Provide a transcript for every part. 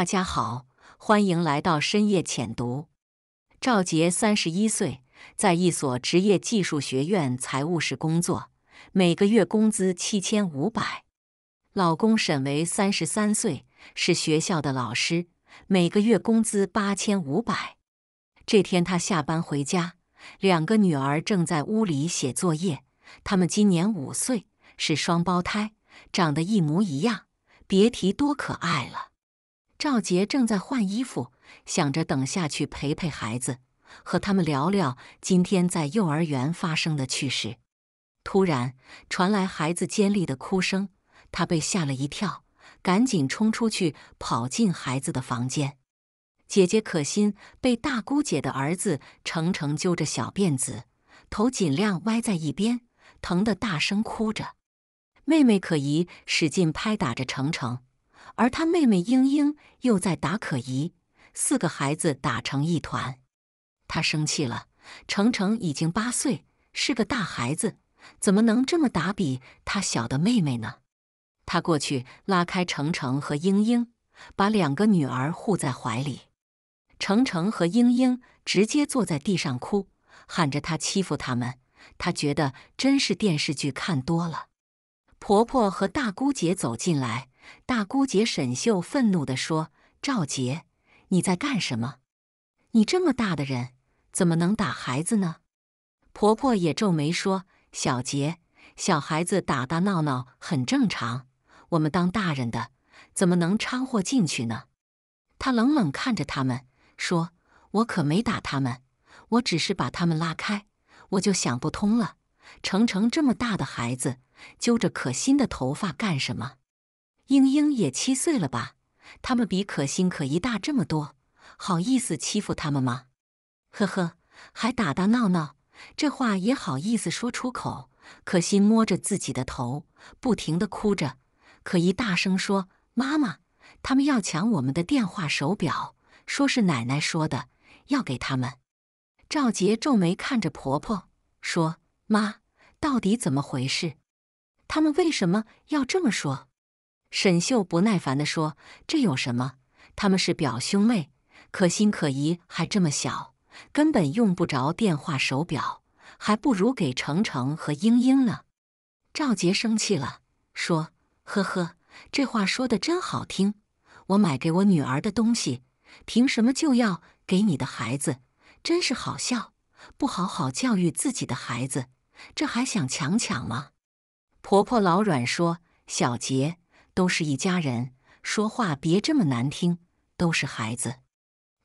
大家好，欢迎来到深夜浅读。赵杰三十一岁，在一所职业技术学院财务室工作，每个月工资七千五百。老公沈维三十三岁，是学校的老师，每个月工资八千五百。这天他下班回家，两个女儿正在屋里写作业。他们今年五岁，是双胞胎，长得一模一样，别提多可爱了。赵杰正在换衣服，想着等下去陪陪孩子，和他们聊聊今天在幼儿园发生的趣事。突然传来孩子尖利的哭声，他被吓了一跳，赶紧冲出去，跑进孩子的房间。姐姐可心被大姑姐的儿子成成揪着小辫子，头尽量歪在一边，疼得大声哭着。妹妹可怡使劲拍打着成成。而他妹妹英英又在打可怡，四个孩子打成一团，他生气了。程程已经八岁，是个大孩子，怎么能这么打比他小的妹妹呢？他过去拉开程程和英英，把两个女儿护在怀里。程程和英英直接坐在地上哭，喊着他欺负他们。他觉得真是电视剧看多了。婆婆和大姑姐走进来。大姑姐沈秀愤怒的说：“赵杰，你在干什么？你这么大的人怎么能打孩子呢？”婆婆也皱眉说：“小杰，小孩子打打闹闹很正常，我们当大人的怎么能掺和进去呢？”她冷冷看着他们说：“我可没打他们，我只是把他们拉开。我就想不通了，程程这么大的孩子，揪着可心的头发干什么？”英英也七岁了吧？他们比可心可一大这么多，好意思欺负他们吗？呵呵，还打打闹闹，这话也好意思说出口。可心摸着自己的头，不停的哭着。可怡大声说：“妈妈，他们要抢我们的电话手表，说是奶奶说的，要给他们。”赵杰皱眉看着婆婆，说：“妈，到底怎么回事？他们为什么要这么说？”沈秀不耐烦地说：“这有什么？他们是表兄妹，可心可疑，还这么小，根本用不着电话手表，还不如给程程和英英呢。”赵杰生气了，说：“呵呵，这话说的真好听。我买给我女儿的东西，凭什么就要给你的孩子？真是好笑！不好好教育自己的孩子，这还想强抢吗？”婆婆老阮说：“小杰。”都是一家人，说话别这么难听。都是孩子，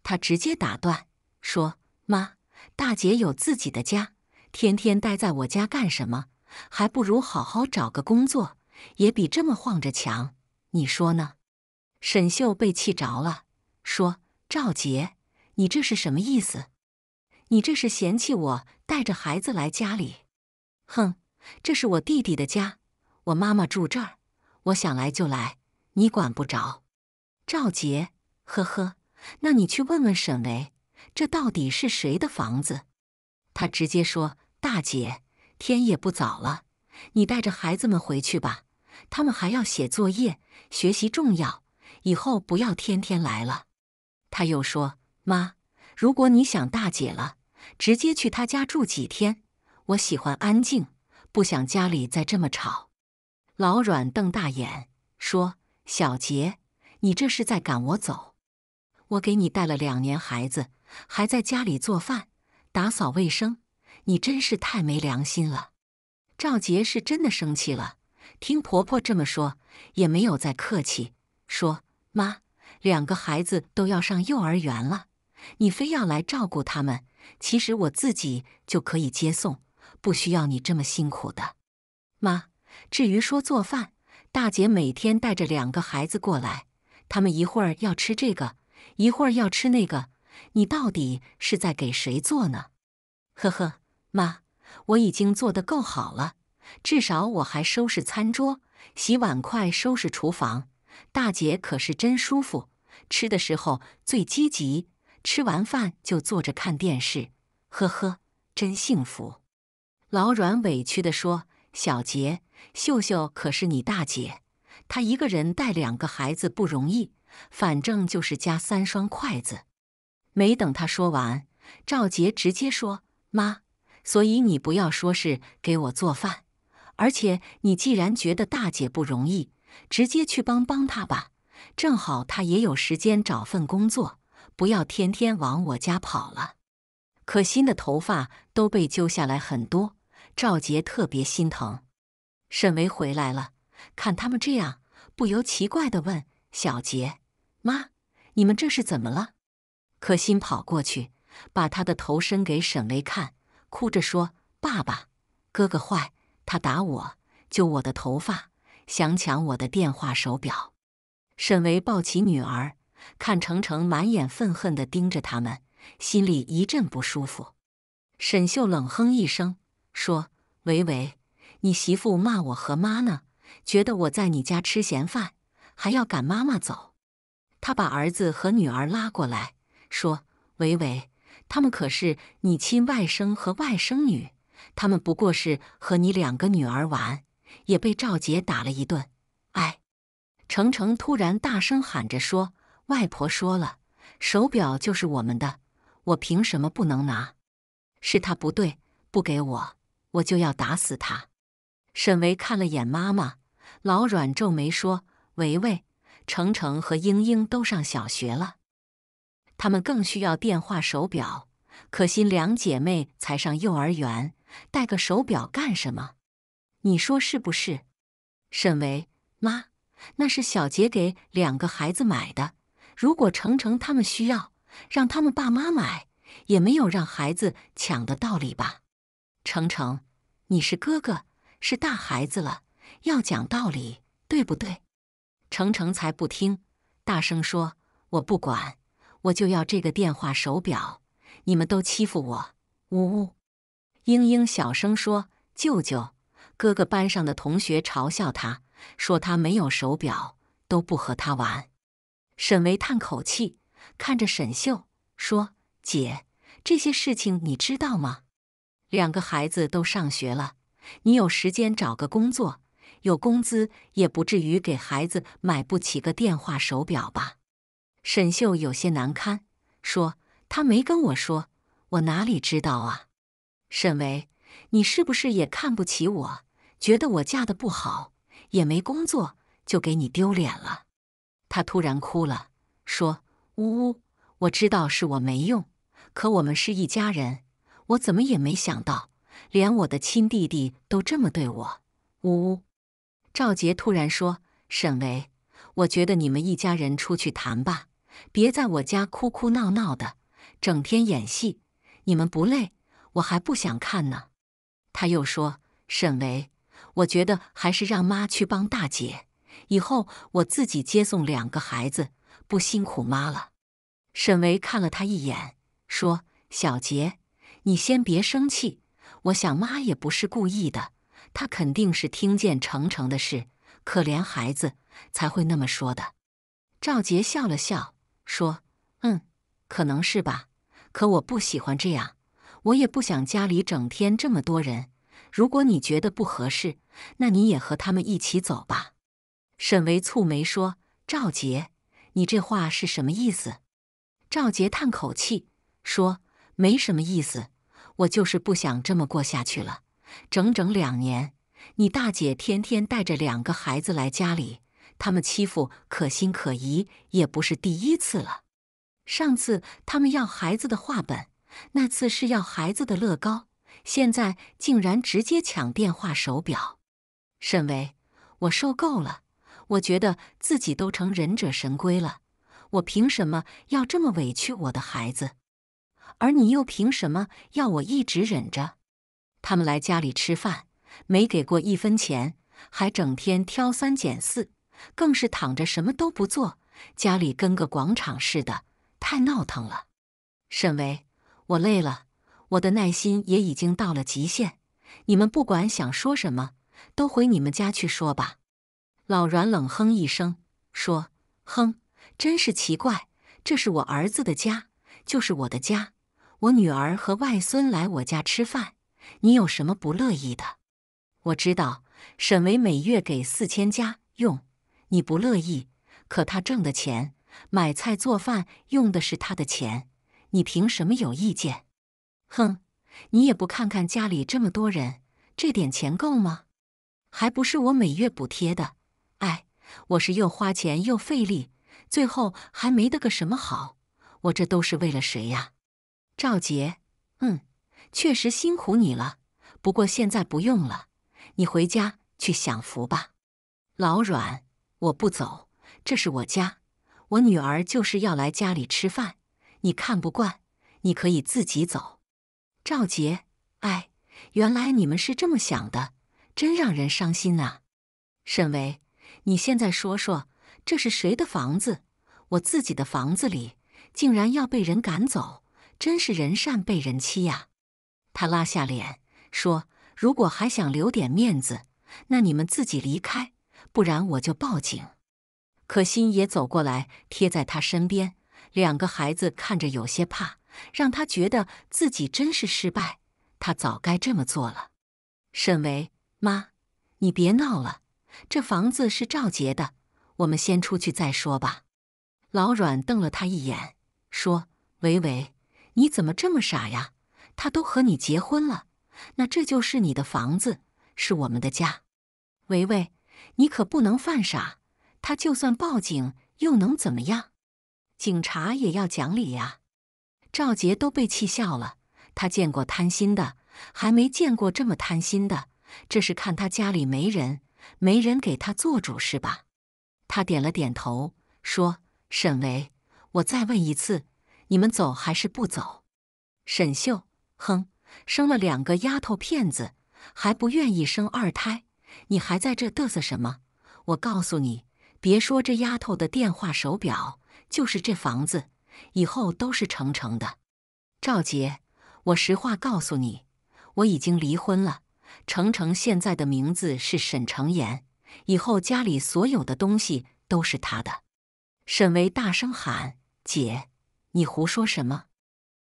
他直接打断说：“妈，大姐有自己的家，天天待在我家干什么？还不如好好找个工作，也比这么晃着强。你说呢？”沈秀被气着了，说：“赵杰，你这是什么意思？你这是嫌弃我带着孩子来家里？哼，这是我弟弟的家，我妈妈住这儿。”我想来就来，你管不着。赵杰，呵呵，那你去问问沈雷，这到底是谁的房子？他直接说：“大姐，天也不早了，你带着孩子们回去吧，他们还要写作业，学习重要。以后不要天天来了。”他又说：“妈，如果你想大姐了，直接去她家住几天。我喜欢安静，不想家里再这么吵。”老阮瞪大眼说：“小杰，你这是在赶我走？我给你带了两年孩子，还在家里做饭、打扫卫生，你真是太没良心了。”赵杰是真的生气了，听婆婆这么说，也没有再客气，说：“妈，两个孩子都要上幼儿园了，你非要来照顾他们，其实我自己就可以接送，不需要你这么辛苦的，妈。”至于说做饭，大姐每天带着两个孩子过来，他们一会儿要吃这个，一会儿要吃那个，你到底是在给谁做呢？呵呵，妈，我已经做得够好了，至少我还收拾餐桌、洗碗筷、收拾厨房。大姐可是真舒服，吃的时候最积极，吃完饭就坐着看电视。呵呵，真幸福。老阮委屈地说：“小杰。”秀秀可是你大姐，她一个人带两个孩子不容易。反正就是加三双筷子。没等她说完，赵杰直接说：“妈，所以你不要说是给我做饭，而且你既然觉得大姐不容易，直接去帮帮她吧。正好她也有时间找份工作，不要天天往我家跑了。”可心的头发都被揪下来很多，赵杰特别心疼。沈巍回来了，看他们这样，不由奇怪地问：“小杰，妈，你们这是怎么了？”可心跑过去，把他的头伸给沈巍看，哭着说：“爸爸，哥哥坏，他打我，揪我的头发，想抢我的电话手表。”沈巍抱起女儿，看程程满眼愤恨地盯着他们，心里一阵不舒服。沈秀冷哼一声，说：“维维。”你媳妇骂我和妈呢，觉得我在你家吃闲饭，还要赶妈妈走。他把儿子和女儿拉过来，说：“伟伟，他们可是你亲外甥和外甥女，他们不过是和你两个女儿玩，也被赵杰打了一顿。”哎，程程突然大声喊着说：“外婆说了，手表就是我们的，我凭什么不能拿？是他不对，不给我，我就要打死他！”沈维看了眼妈妈，老阮皱眉说：“维维，程程和英英都上小学了，他们更需要电话手表。可惜两姐妹才上幼儿园，戴个手表干什么？你说是不是？”沈维妈，那是小杰给两个孩子买的。如果程程他们需要，让他们爸妈买，也没有让孩子抢的道理吧？程程，你是哥哥。是大孩子了，要讲道理，对不对？程成才不听，大声说：“我不管，我就要这个电话手表！你们都欺负我！”呜呜。英英小声说：“舅舅，哥哥班上的同学嘲笑他，说他没有手表，都不和他玩。”沈巍叹口气，看着沈秀说：“姐，这些事情你知道吗？两个孩子都上学了。”你有时间找个工作，有工资也不至于给孩子买不起个电话手表吧？沈秀有些难堪，说：“他没跟我说，我哪里知道啊？”沈维，你是不是也看不起我？觉得我嫁的不好，也没工作，就给你丢脸了？她突然哭了，说：“呜呜，我知道是我没用，可我们是一家人，我怎么也没想到。”连我的亲弟弟都这么对我，呜呜！赵杰突然说：“沈维，我觉得你们一家人出去谈吧，别在我家哭哭闹闹的，整天演戏，你们不累？我还不想看呢。”他又说：“沈维，我觉得还是让妈去帮大姐，以后我自己接送两个孩子，不辛苦妈了。”沈维看了他一眼，说：“小杰，你先别生气。”我想妈也不是故意的，她肯定是听见成成的事，可怜孩子才会那么说的。赵杰笑了笑说：“嗯，可能是吧。可我不喜欢这样，我也不想家里整天这么多人。如果你觉得不合适，那你也和他们一起走吧。”沈维蹙眉说：“赵杰，你这话是什么意思？”赵杰叹口气说：“没什么意思。”我就是不想这么过下去了。整整两年，你大姐天天带着两个孩子来家里，他们欺负可心可怡也不是第一次了。上次他们要孩子的画本，那次是要孩子的乐高，现在竟然直接抢电话手表。沈巍，我受够了！我觉得自己都成忍者神龟了，我凭什么要这么委屈我的孩子？而你又凭什么要我一直忍着？他们来家里吃饭，没给过一分钱，还整天挑三拣四，更是躺着什么都不做，家里跟个广场似的，太闹腾了。沈巍，我累了，我的耐心也已经到了极限。你们不管想说什么，都回你们家去说吧。老阮冷哼一声，说：“哼，真是奇怪，这是我儿子的家，就是我的家。”我女儿和外孙来我家吃饭，你有什么不乐意的？我知道沈维每月给四千家用，你不乐意，可他挣的钱买菜做饭用的是他的钱，你凭什么有意见？哼，你也不看看家里这么多人，这点钱够吗？还不是我每月补贴的。哎，我是又花钱又费力，最后还没得个什么好，我这都是为了谁呀？赵杰，嗯，确实辛苦你了。不过现在不用了，你回家去享福吧。老阮，我不走，这是我家，我女儿就是要来家里吃饭。你看不惯，你可以自己走。赵杰，哎，原来你们是这么想的，真让人伤心啊！沈维，你现在说说，这是谁的房子？我自己的房子里，竟然要被人赶走？真是人善被人欺呀！他拉下脸说：“如果还想留点面子，那你们自己离开，不然我就报警。”可心也走过来，贴在他身边。两个孩子看着有些怕，让他觉得自己真是失败。他早该这么做了。沈维妈，你别闹了，这房子是赵杰的，我们先出去再说吧。老阮瞪了他一眼，说：“维维。”你怎么这么傻呀？他都和你结婚了，那这就是你的房子，是我们的家。维维，你可不能犯傻。他就算报警又能怎么样？警察也要讲理呀。赵杰都被气笑了。他见过贪心的，还没见过这么贪心的。这是看他家里没人，没人给他做主是吧？他点了点头，说：“沈维，我再问一次。”你们走还是不走？沈秀，哼，生了两个丫头片子，还不愿意生二胎？你还在这嘚瑟什么？我告诉你，别说这丫头的电话手表，就是这房子，以后都是成成的。赵杰，我实话告诉你，我已经离婚了。程成现在的名字是沈成言，以后家里所有的东西都是他的。沈维大声喊：“姐！”你胡说什么？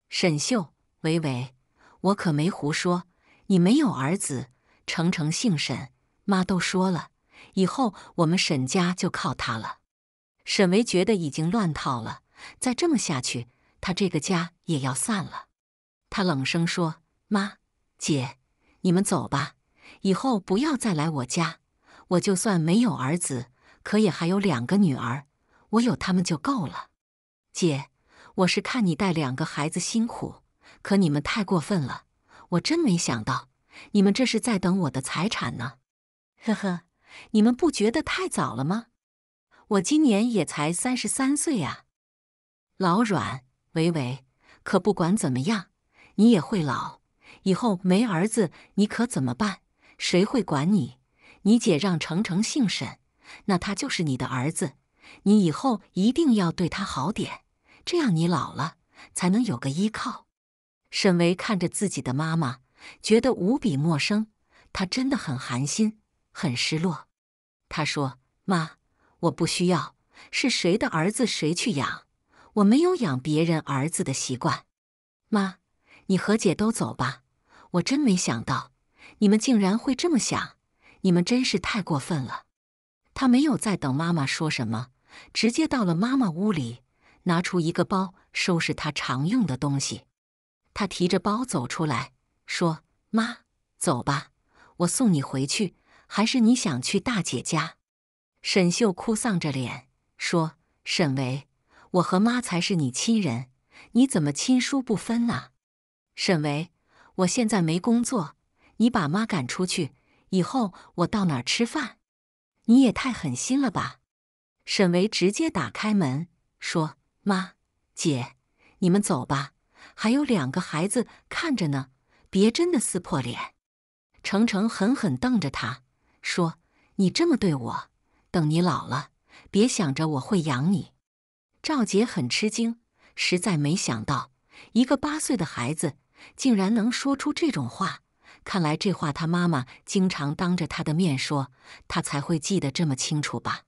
沈秀，伟伟，我可没胡说。你没有儿子，程程姓沈，妈都说了，以后我们沈家就靠他了。沈维觉得已经乱套了，再这么下去，他这个家也要散了。他冷声说：“妈，姐，你们走吧，以后不要再来我家。我就算没有儿子，可也还有两个女儿，我有他们就够了。”姐。我是看你带两个孩子辛苦，可你们太过分了！我真没想到，你们这是在等我的财产呢！呵呵，你们不觉得太早了吗？我今年也才三十三岁啊！老阮，维维，可不管怎么样，你也会老，以后没儿子，你可怎么办？谁会管你？你姐让程成姓沈，那他就是你的儿子，你以后一定要对他好点。这样，你老了才能有个依靠。沈巍看着自己的妈妈，觉得无比陌生。他真的很寒心，很失落。他说：“妈，我不需要，是谁的儿子谁去养，我没有养别人儿子的习惯。妈，你和姐都走吧，我真没想到你们竟然会这么想，你们真是太过分了。”他没有再等妈妈说什么，直接到了妈妈屋里。拿出一个包，收拾他常用的东西。他提着包走出来，说：“妈，走吧，我送你回去。还是你想去大姐家？”沈秀哭丧着脸说：“沈维，我和妈才是你亲人，你怎么亲疏不分啊？”沈维，我现在没工作，你把妈赶出去，以后我到哪儿吃饭？你也太狠心了吧！沈维直接打开门说。妈，姐，你们走吧，还有两个孩子看着呢，别真的撕破脸。程程狠狠瞪着他，说：“你这么对我，等你老了，别想着我会养你。”赵杰很吃惊，实在没想到一个八岁的孩子竟然能说出这种话。看来这话他妈妈经常当着他的面说，他才会记得这么清楚吧。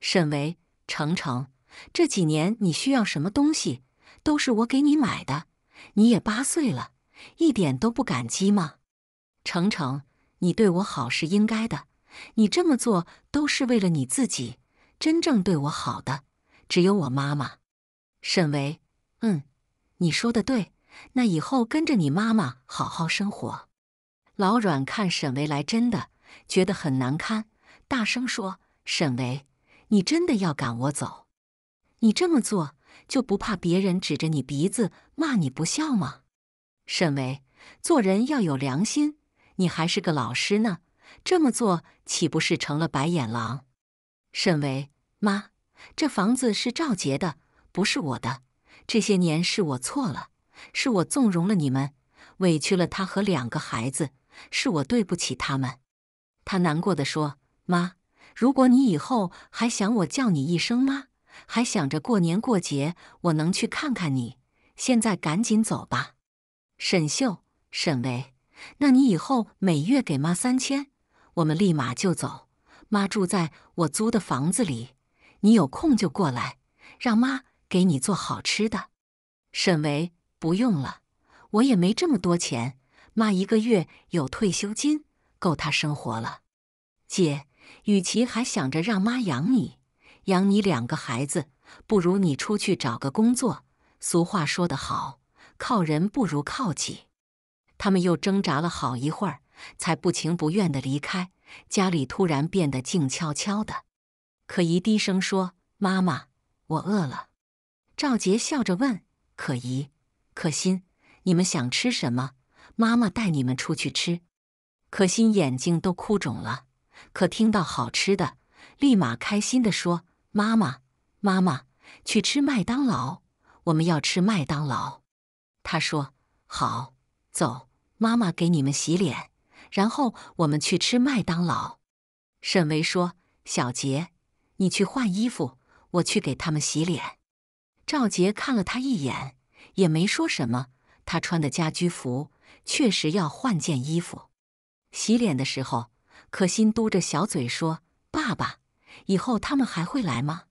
沈维，程程。这几年你需要什么东西，都是我给你买的。你也八岁了，一点都不感激吗？程程，你对我好是应该的，你这么做都是为了你自己。真正对我好的，只有我妈妈。沈维，嗯，你说的对，那以后跟着你妈妈好好生活。老阮看沈维来真的，觉得很难堪，大声说：“沈维，你真的要赶我走？”你这么做就不怕别人指着你鼻子骂你不孝吗？沈巍，做人要有良心。你还是个老师呢，这么做岂不是成了白眼狼？沈巍，妈，这房子是赵杰的，不是我的。这些年是我错了，是我纵容了你们，委屈了他和两个孩子，是我对不起他们。他难过的说：“妈，如果你以后还想我叫你一声妈。”还想着过年过节我能去看看你，现在赶紧走吧。沈秀、沈维，那你以后每月给妈三千，我们立马就走。妈住在我租的房子里，你有空就过来，让妈给你做好吃的。沈维，不用了，我也没这么多钱。妈一个月有退休金，够她生活了。姐，与其还想着让妈养你。养你两个孩子，不如你出去找个工作。俗话说得好，靠人不如靠己。他们又挣扎了好一会儿，才不情不愿的离开。家里突然变得静悄悄的。可怡低声说：“妈妈，我饿了。”赵杰笑着问：“可怡，可心，你们想吃什么？妈妈带你们出去吃。”可心眼睛都哭肿了，可听到好吃的，立马开心的说。妈妈，妈妈，去吃麦当劳！我们要吃麦当劳。他说：“好，走，妈妈给你们洗脸，然后我们去吃麦当劳。”沈巍说：“小杰，你去换衣服，我去给他们洗脸。”赵杰看了他一眼，也没说什么。他穿的家居服确实要换件衣服。洗脸的时候，可心嘟着小嘴说：“爸爸。”以后他们还会来吗？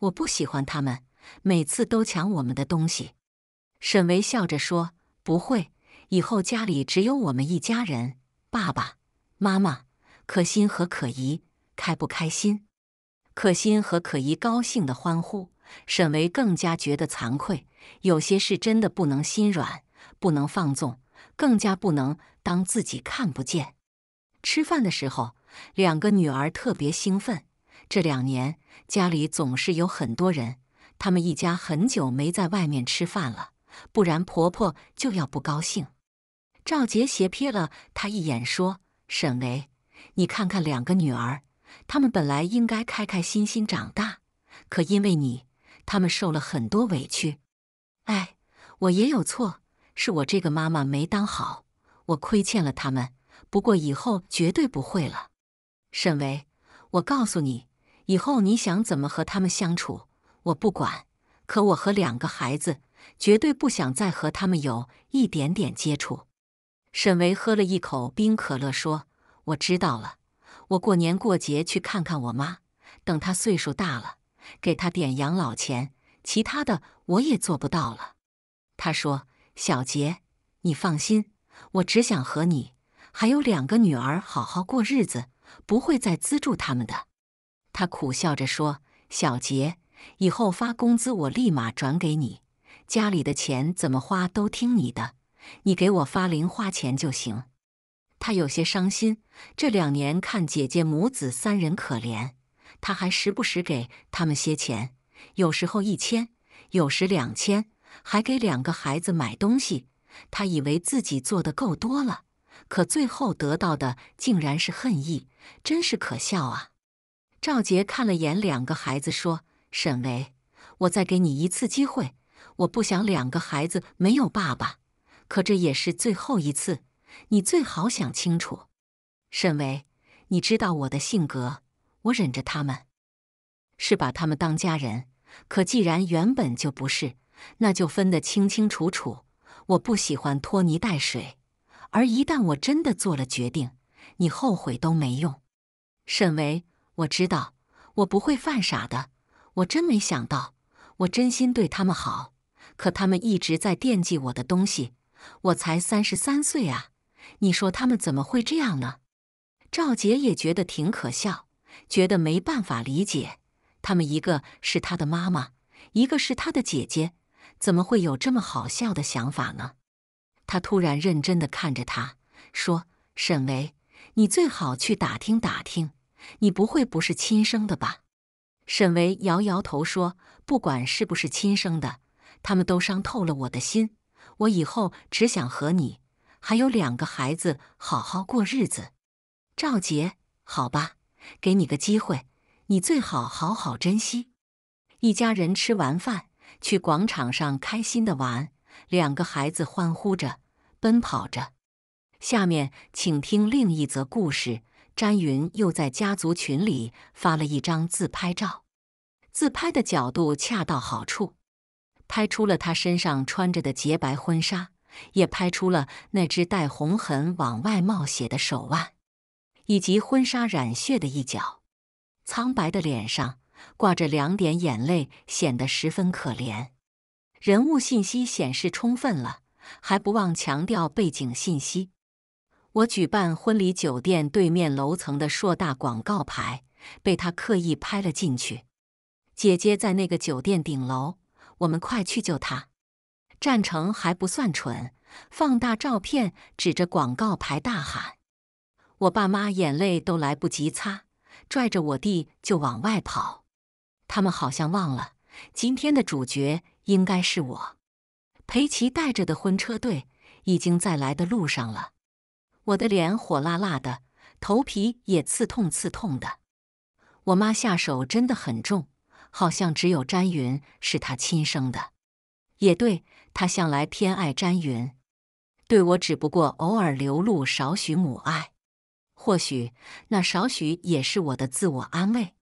我不喜欢他们，每次都抢我们的东西。沈巍笑着说：“不会，以后家里只有我们一家人，爸爸妈妈、可心和可怡，开不开心？”可心和可怡高兴的欢呼。沈巍更加觉得惭愧，有些事真的不能心软，不能放纵，更加不能当自己看不见。吃饭的时候，两个女儿特别兴奋。这两年家里总是有很多人，他们一家很久没在外面吃饭了，不然婆婆就要不高兴。赵杰斜瞥了他一眼，说：“沈雷，你看看两个女儿，她们本来应该开开心心长大，可因为你，她们受了很多委屈。哎，我也有错，是我这个妈妈没当好，我亏欠了她们。不过以后绝对不会了。沈维，我告诉你。”以后你想怎么和他们相处，我不管。可我和两个孩子绝对不想再和他们有一点点接触。沈维喝了一口冰可乐，说：“我知道了，我过年过节去看看我妈。等她岁数大了，给她点养老钱。其他的我也做不到了。”他说：“小杰，你放心，我只想和你还有两个女儿好好过日子，不会再资助他们的。”他苦笑着说：“小杰，以后发工资我立马转给你，家里的钱怎么花都听你的，你给我发零花钱就行。”他有些伤心，这两年看姐姐母子三人可怜，他还时不时给他们些钱，有时候一千，有时两千，还给两个孩子买东西。他以为自己做的够多了，可最后得到的竟然是恨意，真是可笑啊！赵杰看了眼两个孩子，说：“沈维，我再给你一次机会，我不想两个孩子没有爸爸，可这也是最后一次，你最好想清楚。沈维，你知道我的性格，我忍着他们，是把他们当家人。可既然原本就不是，那就分得清清楚楚。我不喜欢拖泥带水，而一旦我真的做了决定，你后悔都没用。沈维。”我知道，我不会犯傻的。我真没想到，我真心对他们好，可他们一直在惦记我的东西。我才三十三岁啊，你说他们怎么会这样呢？赵杰也觉得挺可笑，觉得没办法理解。他们一个是他的妈妈，一个是他的姐姐，怎么会有这么好笑的想法呢？他突然认真的看着他说：“沈维，你最好去打听打听。”你不会不是亲生的吧？沈维摇摇头说：“不管是不是亲生的，他们都伤透了我的心。我以后只想和你还有两个孩子好好过日子。”赵杰，好吧，给你个机会，你最好好好珍惜。一家人吃完饭，去广场上开心的玩，两个孩子欢呼着，奔跑着。下面，请听另一则故事。詹云又在家族群里发了一张自拍照，自拍的角度恰到好处，拍出了他身上穿着的洁白婚纱，也拍出了那只带红痕往外冒血的手腕，以及婚纱染血的一角。苍白的脸上挂着两点眼泪，显得十分可怜。人物信息显示充分了，还不忘强调背景信息。我举办婚礼，酒店对面楼层的硕大广告牌被他刻意拍了进去。姐姐在那个酒店顶楼，我们快去救她！战成还不算蠢，放大照片，指着广告牌大喊：“我爸妈眼泪都来不及擦，拽着我弟就往外跑。”他们好像忘了，今天的主角应该是我。裴琪带着的婚车队已经在来的路上了。我的脸火辣辣的，头皮也刺痛刺痛的。我妈下手真的很重，好像只有詹云是她亲生的。也对，她向来偏爱詹云，对我只不过偶尔流露少许母爱。或许那少许也是我的自我安慰。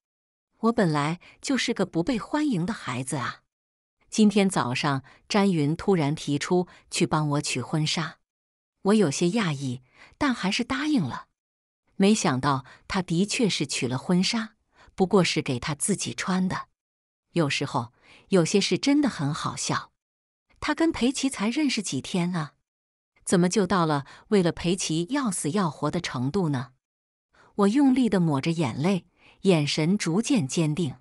我本来就是个不被欢迎的孩子啊。今天早上，詹云突然提出去帮我取婚纱。我有些讶异，但还是答应了。没想到他的确是娶了婚纱，不过是给他自己穿的。有时候有些事真的很好笑。他跟裴琦才认识几天啊，怎么就到了为了裴琦要死要活的程度呢？我用力的抹着眼泪，眼神逐渐坚定。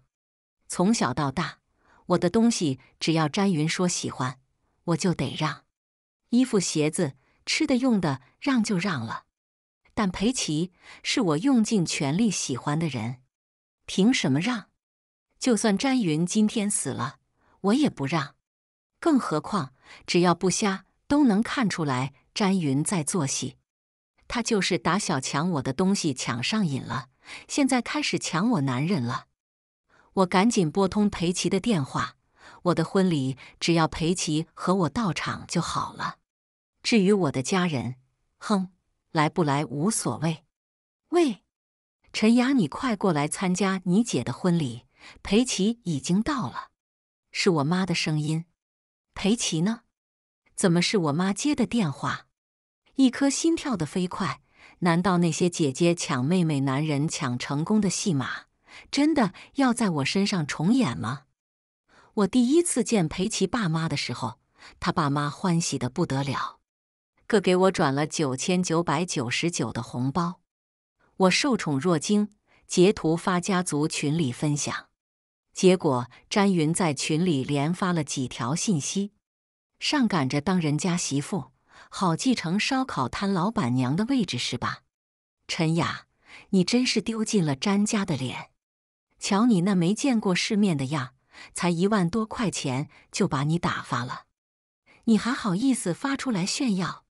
从小到大，我的东西只要詹云说喜欢，我就得让。衣服、鞋子。吃的用的让就让了，但裴奇是我用尽全力喜欢的人，凭什么让？就算詹云今天死了，我也不让。更何况，只要不瞎，都能看出来詹云在做戏。他就是打小抢我的东西，抢上瘾了，现在开始抢我男人了。我赶紧拨通裴奇的电话。我的婚礼只要裴奇和我到场就好了。至于我的家人，哼，来不来无所谓。喂，陈雅，你快过来参加你姐的婚礼。裴琪已经到了，是我妈的声音。裴琪呢？怎么是我妈接的电话？一颗心跳得飞快。难道那些姐姐抢妹妹、男人抢成功的戏码，真的要在我身上重演吗？我第一次见裴琪爸妈的时候，他爸妈欢喜的不得了。可给我转了九千九百九十九的红包，我受宠若惊，截图发家族群里分享。结果詹云在群里连发了几条信息，上赶着当人家媳妇，好继承烧烤摊老板娘的位置是吧？陈雅，你真是丢尽了詹家的脸！瞧你那没见过世面的样，才一万多块钱就把你打发了，你还好意思发出来炫耀？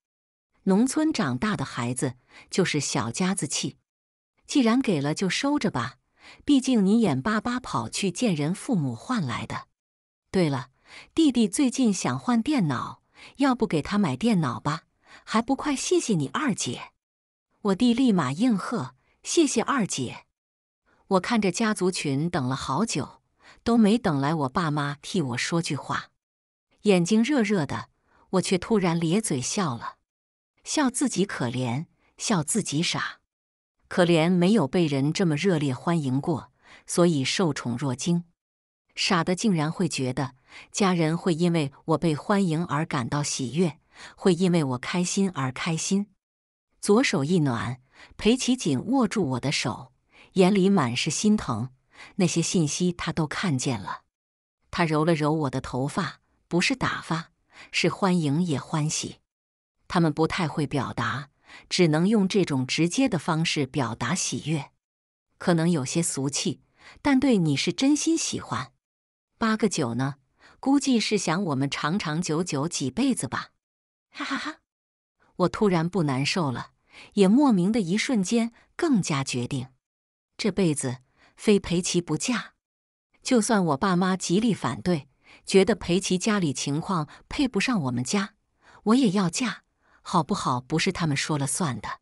农村长大的孩子就是小家子气，既然给了就收着吧，毕竟你眼巴巴跑去见人父母换来的。对了，弟弟最近想换电脑，要不给他买电脑吧？还不快谢谢你二姐！我弟立马应和：“谢谢二姐。”我看着家族群，等了好久，都没等来我爸妈替我说句话，眼睛热热的，我却突然咧嘴笑了。笑自己可怜，笑自己傻。可怜没有被人这么热烈欢迎过，所以受宠若惊。傻的竟然会觉得家人会因为我被欢迎而感到喜悦，会因为我开心而开心。左手一暖，裴奇景握住我的手，眼里满是心疼。那些信息他都看见了。他揉了揉我的头发，不是打发，是欢迎也欢喜。他们不太会表达，只能用这种直接的方式表达喜悦，可能有些俗气，但对你是真心喜欢。八个九呢？估计是想我们长长久久几辈子吧。哈哈哈！我突然不难受了，也莫名的一瞬间更加决定，这辈子非裴奇不嫁。就算我爸妈极力反对，觉得裴奇家里情况配不上我们家，我也要嫁。好不好不是他们说了算的，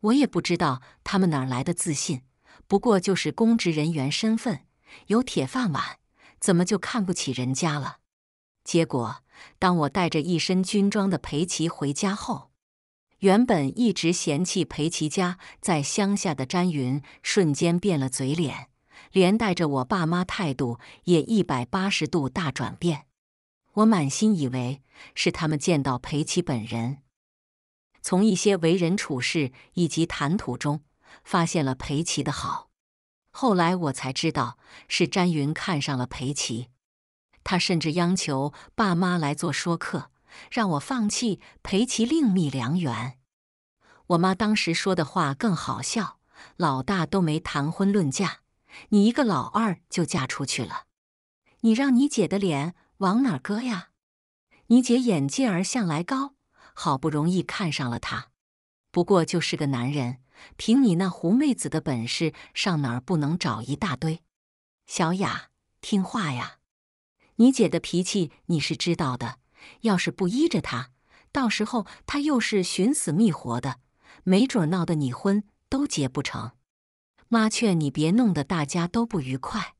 我也不知道他们哪来的自信。不过就是公职人员身份，有铁饭碗，怎么就看不起人家了？结果，当我带着一身军装的裴琪回家后，原本一直嫌弃裴琪家在乡下的詹云瞬间变了嘴脸，连带着我爸妈态度也一百八十度大转变。我满心以为是他们见到裴琪本人。从一些为人处事以及谈吐中，发现了裴琪的好。后来我才知道是詹云看上了裴琪，他甚至央求爸妈来做说客，让我放弃裴琪另觅良缘。我妈当时说的话更好笑：老大都没谈婚论嫁，你一个老二就嫁出去了，你让你姐的脸往哪搁呀？你姐眼界儿向来高。好不容易看上了他，不过就是个男人，凭你那狐媚子的本事，上哪儿不能找一大堆？小雅，听话呀！你姐的脾气你是知道的，要是不依着她，到时候她又是寻死觅活的，没准闹得你婚都结不成。妈劝你别弄得大家都不愉快，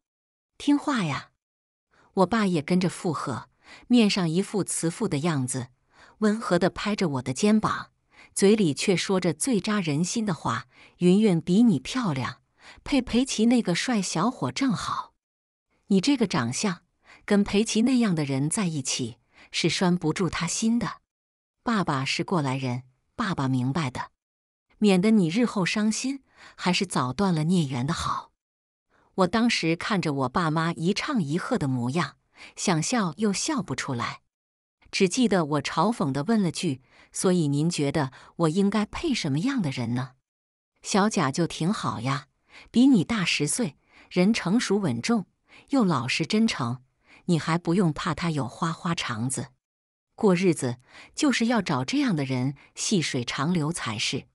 听话呀！我爸也跟着附和，面上一副慈父的样子。温和地拍着我的肩膀，嘴里却说着最扎人心的话：“云云比你漂亮，配裴奇那个帅小伙正好。你这个长相，跟裴琪那样的人在一起是拴不住他心的。爸爸是过来人，爸爸明白的，免得你日后伤心，还是早断了孽缘的好。”我当时看着我爸妈一唱一和的模样，想笑又笑不出来。只记得我嘲讽的问了句：“所以您觉得我应该配什么样的人呢？”小贾就挺好呀，比你大十岁，人成熟稳重，又老实真诚，你还不用怕他有花花肠子。过日子就是要找这样的人，细水长流才是。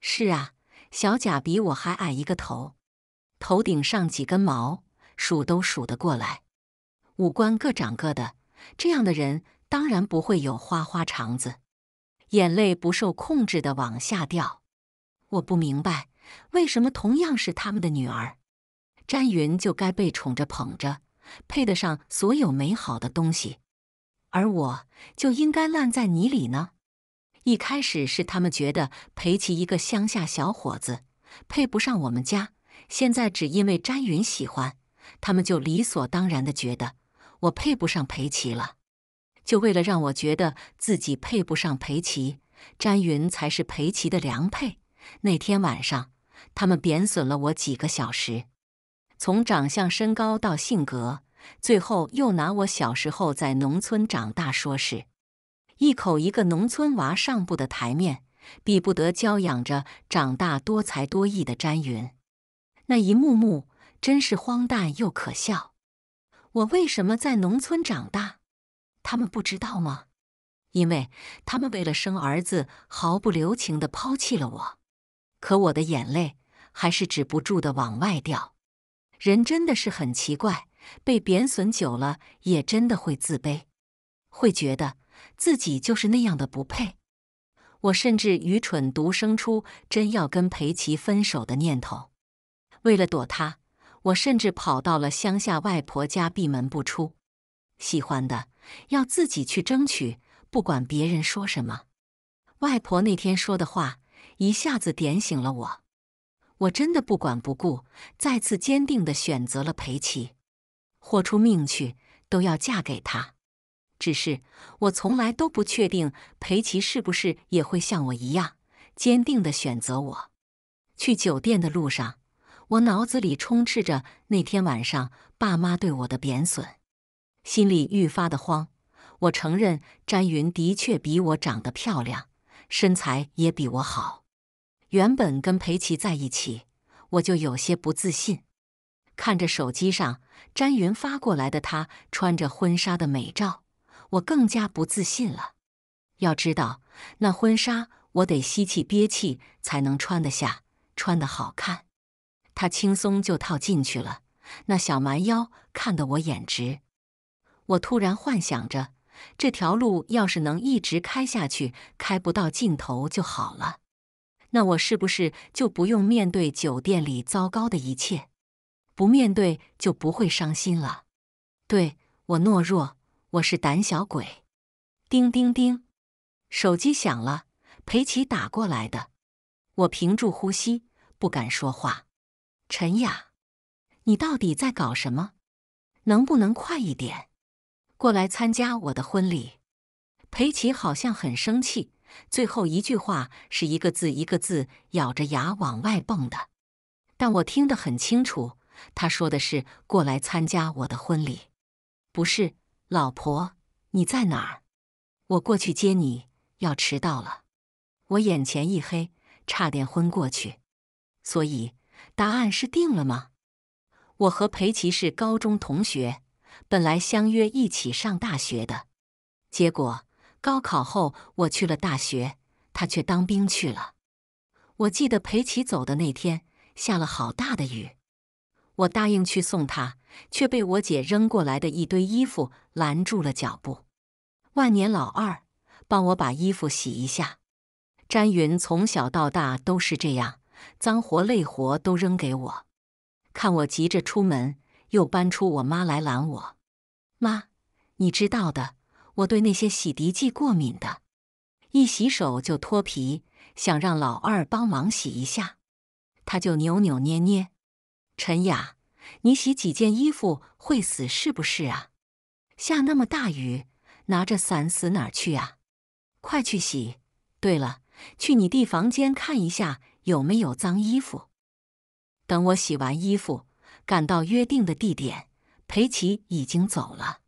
是啊，小贾比我还矮一个头，头顶上几根毛数都数得过来，五官各长各的，这样的人。当然不会有花花肠子，眼泪不受控制的往下掉。我不明白为什么同样是他们的女儿，詹云就该被宠着捧着，配得上所有美好的东西，而我就应该烂在泥里呢？一开始是他们觉得裴琪一个乡下小伙子配不上我们家，现在只因为詹云喜欢，他们就理所当然的觉得我配不上裴琪了。就为了让我觉得自己配不上裴琪，詹云才是裴琪的良配。那天晚上，他们贬损了我几个小时，从长相、身高到性格，最后又拿我小时候在农村长大说事，一口一个农村娃上不的台面，比不得娇养着长大多才多艺的詹云。那一幕幕真是荒诞又可笑。我为什么在农村长大？他们不知道吗？因为他们为了生儿子，毫不留情的抛弃了我。可我的眼泪还是止不住的往外掉。人真的是很奇怪，被贬损久了，也真的会自卑，会觉得自己就是那样的不配。我甚至愚蠢独生出真要跟裴琪分手的念头。为了躲他，我甚至跑到了乡下外婆家闭门不出。喜欢的。要自己去争取，不管别人说什么。外婆那天说的话一下子点醒了我，我真的不管不顾，再次坚定地选择了裴琦，豁出命去都要嫁给他。只是我从来都不确定裴琦是不是也会像我一样坚定地选择我。去酒店的路上，我脑子里充斥着那天晚上爸妈对我的贬损。心里愈发的慌。我承认，詹云的确比我长得漂亮，身材也比我好。原本跟裴奇在一起，我就有些不自信。看着手机上詹云发过来的她穿着婚纱的美照，我更加不自信了。要知道，那婚纱我得吸气憋气才能穿得下，穿得好看。她轻松就套进去了，那小蛮腰看得我眼直。我突然幻想着，这条路要是能一直开下去，开不到尽头就好了。那我是不是就不用面对酒店里糟糕的一切？不面对就不会伤心了。对我懦弱，我是胆小鬼。叮叮叮，手机响了，裴琪打过来的。我屏住呼吸，不敢说话。陈雅，你到底在搞什么？能不能快一点？过来参加我的婚礼，裴奇好像很生气。最后一句话是一个字一个字咬着牙往外蹦的，但我听得很清楚，他说的是“过来参加我的婚礼”，不是“老婆，你在哪儿？我过去接你，要迟到了。”我眼前一黑，差点昏过去。所以，答案是定了吗？我和裴奇是高中同学。本来相约一起上大学的，结果高考后我去了大学，他却当兵去了。我记得陪其走的那天下了好大的雨，我答应去送他，却被我姐扔过来的一堆衣服拦住了脚步。万年老二，帮我把衣服洗一下。詹云从小到大都是这样，脏活累活都扔给我，看我急着出门。又搬出我妈来拦我，妈，你知道的，我对那些洗涤剂过敏的，一洗手就脱皮。想让老二帮忙洗一下，他就扭扭捏捏。陈雅，你洗几件衣服会死是不是啊？下那么大雨，拿着伞死哪去啊？快去洗。对了，去你弟房间看一下有没有脏衣服。等我洗完衣服。赶到约定的地点，裴奇已经走了。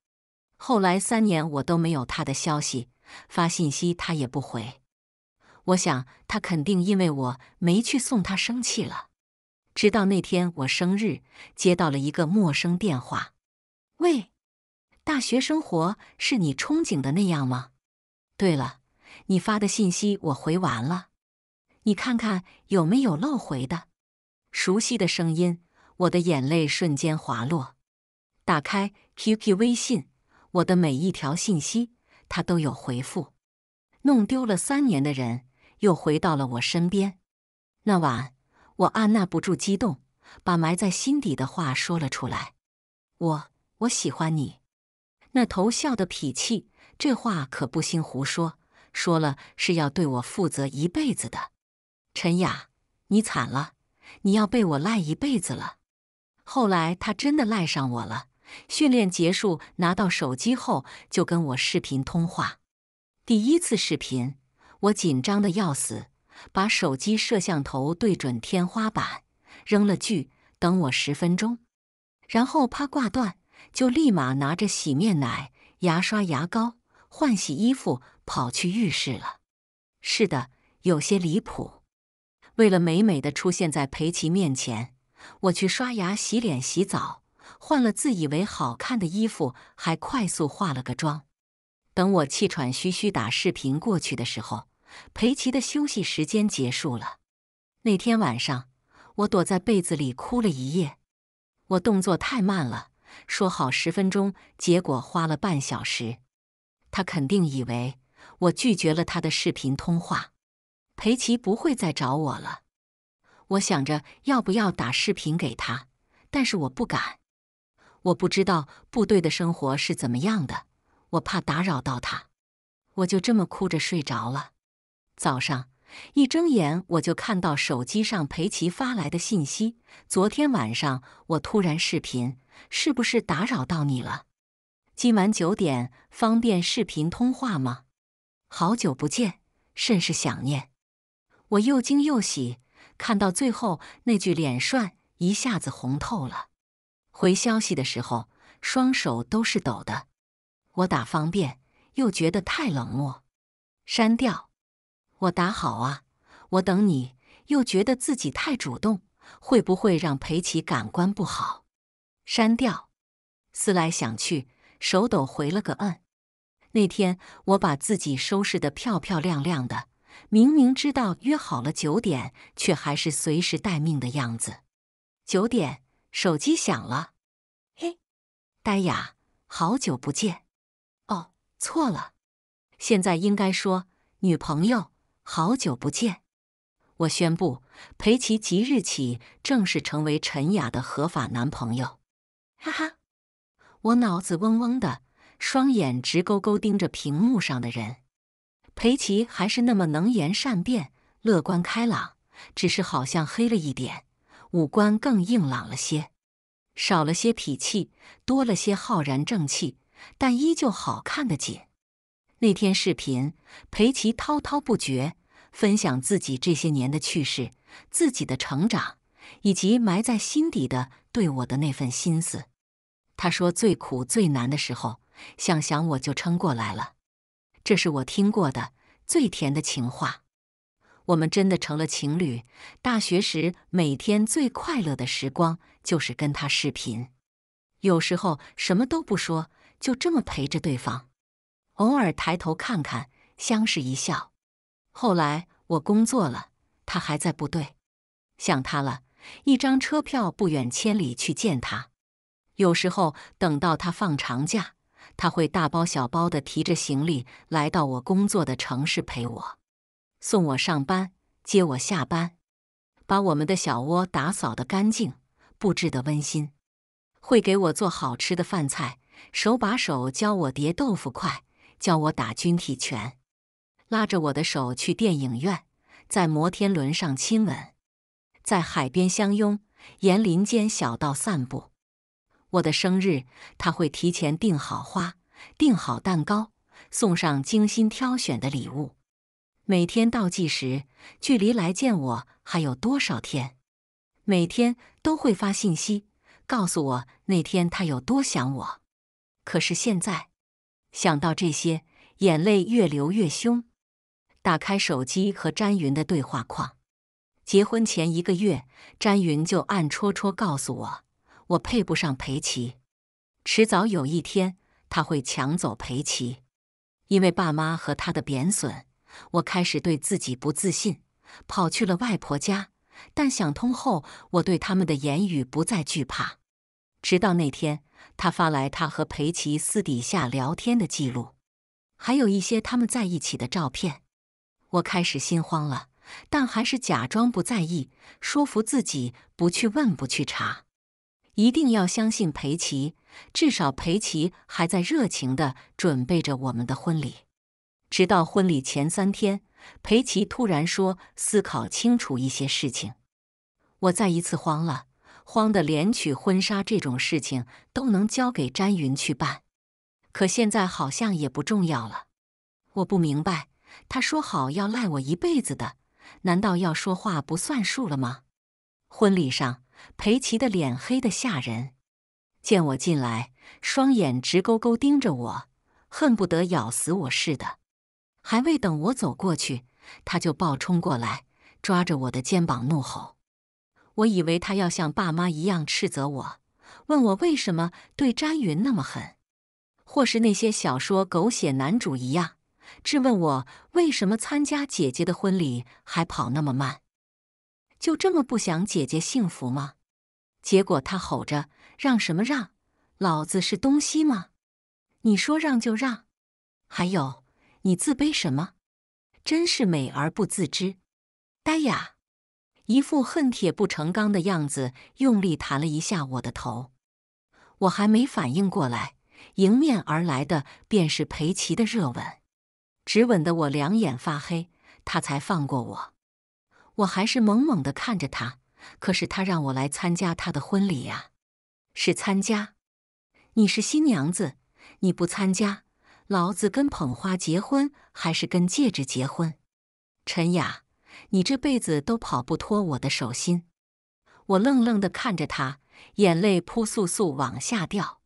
后来三年我都没有他的消息，发信息他也不回。我想他肯定因为我没去送他生气了。直到那天我生日，接到了一个陌生电话：“喂，大学生活是你憧憬的那样吗？对了，你发的信息我回完了，你看看有没有漏回的。”熟悉的声音。我的眼泪瞬间滑落。打开 QQ 微信，我的每一条信息他都有回复。弄丢了三年的人又回到了我身边。那晚，我按捺不住激动，把埋在心底的话说了出来：“我我喜欢你。”那头笑的痞气，这话可不兴胡说，说了是要对我负责一辈子的。陈雅，你惨了，你要被我赖一辈子了。后来他真的赖上我了。训练结束，拿到手机后就跟我视频通话。第一次视频，我紧张的要死，把手机摄像头对准天花板，扔了句“等我十分钟”，然后怕挂断，就立马拿着洗面奶、牙刷、牙膏、换洗衣服跑去浴室了。是的，有些离谱。为了美美的出现在裴琪面前。我去刷牙、洗脸、洗澡，换了自以为好看的衣服，还快速化了个妆。等我气喘吁吁打视频过去的时候，裴奇的休息时间结束了。那天晚上，我躲在被子里哭了一夜。我动作太慢了，说好十分钟，结果花了半小时。他肯定以为我拒绝了他的视频通话，裴奇不会再找我了。我想着要不要打视频给他，但是我不敢。我不知道部队的生活是怎么样的，我怕打扰到他。我就这么哭着睡着了。早上一睁眼，我就看到手机上裴奇发来的信息：昨天晚上我突然视频，是不是打扰到你了？今晚九点方便视频通话吗？好久不见，甚是想念。我又惊又喜。看到最后那句，脸涮”，一下子红透了。回消息的时候，双手都是抖的。我打方便，又觉得太冷漠，删掉。我打好啊，我等你，又觉得自己太主动，会不会让裴琪感官不好？删掉。思来想去，手抖回了个嗯。那天我把自己收拾的漂漂亮亮的。明明知道约好了九点，却还是随时待命的样子。九点，手机响了。嘿，呆雅，好久不见。哦，错了，现在应该说女朋友，好久不见。我宣布，裴奇即日起正式成为陈雅的合法男朋友。哈哈，我脑子嗡嗡的，双眼直勾勾盯着屏幕上的人。裴奇还是那么能言善辩、乐观开朗，只是好像黑了一点，五官更硬朗了些，少了些痞气，多了些浩然正气，但依旧好看的紧。那天视频，裴奇滔滔不绝，分享自己这些年的趣事、自己的成长，以及埋在心底的对我的那份心思。他说：“最苦最难的时候，想想我就撑过来了。”这是我听过的最甜的情话。我们真的成了情侣。大学时每天最快乐的时光就是跟他视频，有时候什么都不说，就这么陪着对方。偶尔抬头看看，相视一笑。后来我工作了，他还在部队，想他了，一张车票不远千里去见他。有时候等到他放长假。他会大包小包的提着行李来到我工作的城市陪我，送我上班，接我下班，把我们的小窝打扫的干净，布置的温馨，会给我做好吃的饭菜，手把手教我叠豆腐块，教我打军体拳，拉着我的手去电影院，在摩天轮上亲吻，在海边相拥，沿林间小道散步。我的生日，他会提前订好花，订好蛋糕，送上精心挑选的礼物。每天倒计时，距离来见我还有多少天？每天都会发信息告诉我那天他有多想我。可是现在，想到这些，眼泪越流越凶。打开手机和詹云的对话框，结婚前一个月，詹云就暗戳戳告诉我。我配不上裴琪，迟早有一天他会抢走裴琪，因为爸妈和他的贬损，我开始对自己不自信，跑去了外婆家。但想通后，我对他们的言语不再惧怕。直到那天，他发来他和裴琪私底下聊天的记录，还有一些他们在一起的照片。我开始心慌了，但还是假装不在意，说服自己不去问、不去查。一定要相信裴奇，至少裴奇还在热情的准备着我们的婚礼。直到婚礼前三天，裴奇突然说：“思考清楚一些事情。”我再一次慌了，慌得连取婚纱这种事情都能交给詹云去办。可现在好像也不重要了。我不明白，他说好要赖我一辈子的，难道要说话不算数了吗？婚礼上。裴奇的脸黑得吓人，见我进来，双眼直勾勾盯着我，恨不得咬死我似的。还未等我走过去，他就暴冲过来，抓着我的肩膀怒吼。我以为他要像爸妈一样斥责我，问我为什么对詹云那么狠，或是那些小说狗血男主一样，质问我为什么参加姐姐的婚礼还跑那么慢。就这么不想姐姐幸福吗？结果他吼着：“让什么让？老子是东西吗？你说让就让？还有，你自卑什么？真是美而不自知。”呆呀，一副恨铁不成钢的样子，用力弹了一下我的头。我还没反应过来，迎面而来的便是裴奇的热吻，直吻得我两眼发黑，他才放过我。我还是懵懵的看着他，可是他让我来参加他的婚礼呀，是参加？你是新娘子，你不参加，老子跟捧花结婚还是跟戒指结婚？陈雅，你这辈子都跑不脱我的手心！我愣愣的看着他，眼泪扑簌簌往下掉，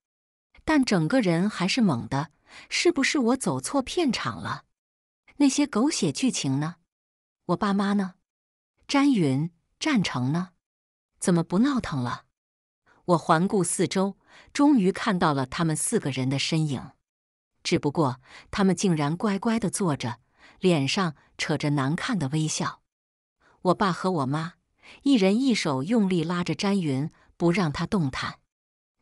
但整个人还是猛的。是不是我走错片场了？那些狗血剧情呢？我爸妈呢？詹云、战成呢？怎么不闹腾了？我环顾四周，终于看到了他们四个人的身影。只不过，他们竟然乖乖的坐着，脸上扯着难看的微笑。我爸和我妈，一人一手用力拉着詹云，不让他动弹。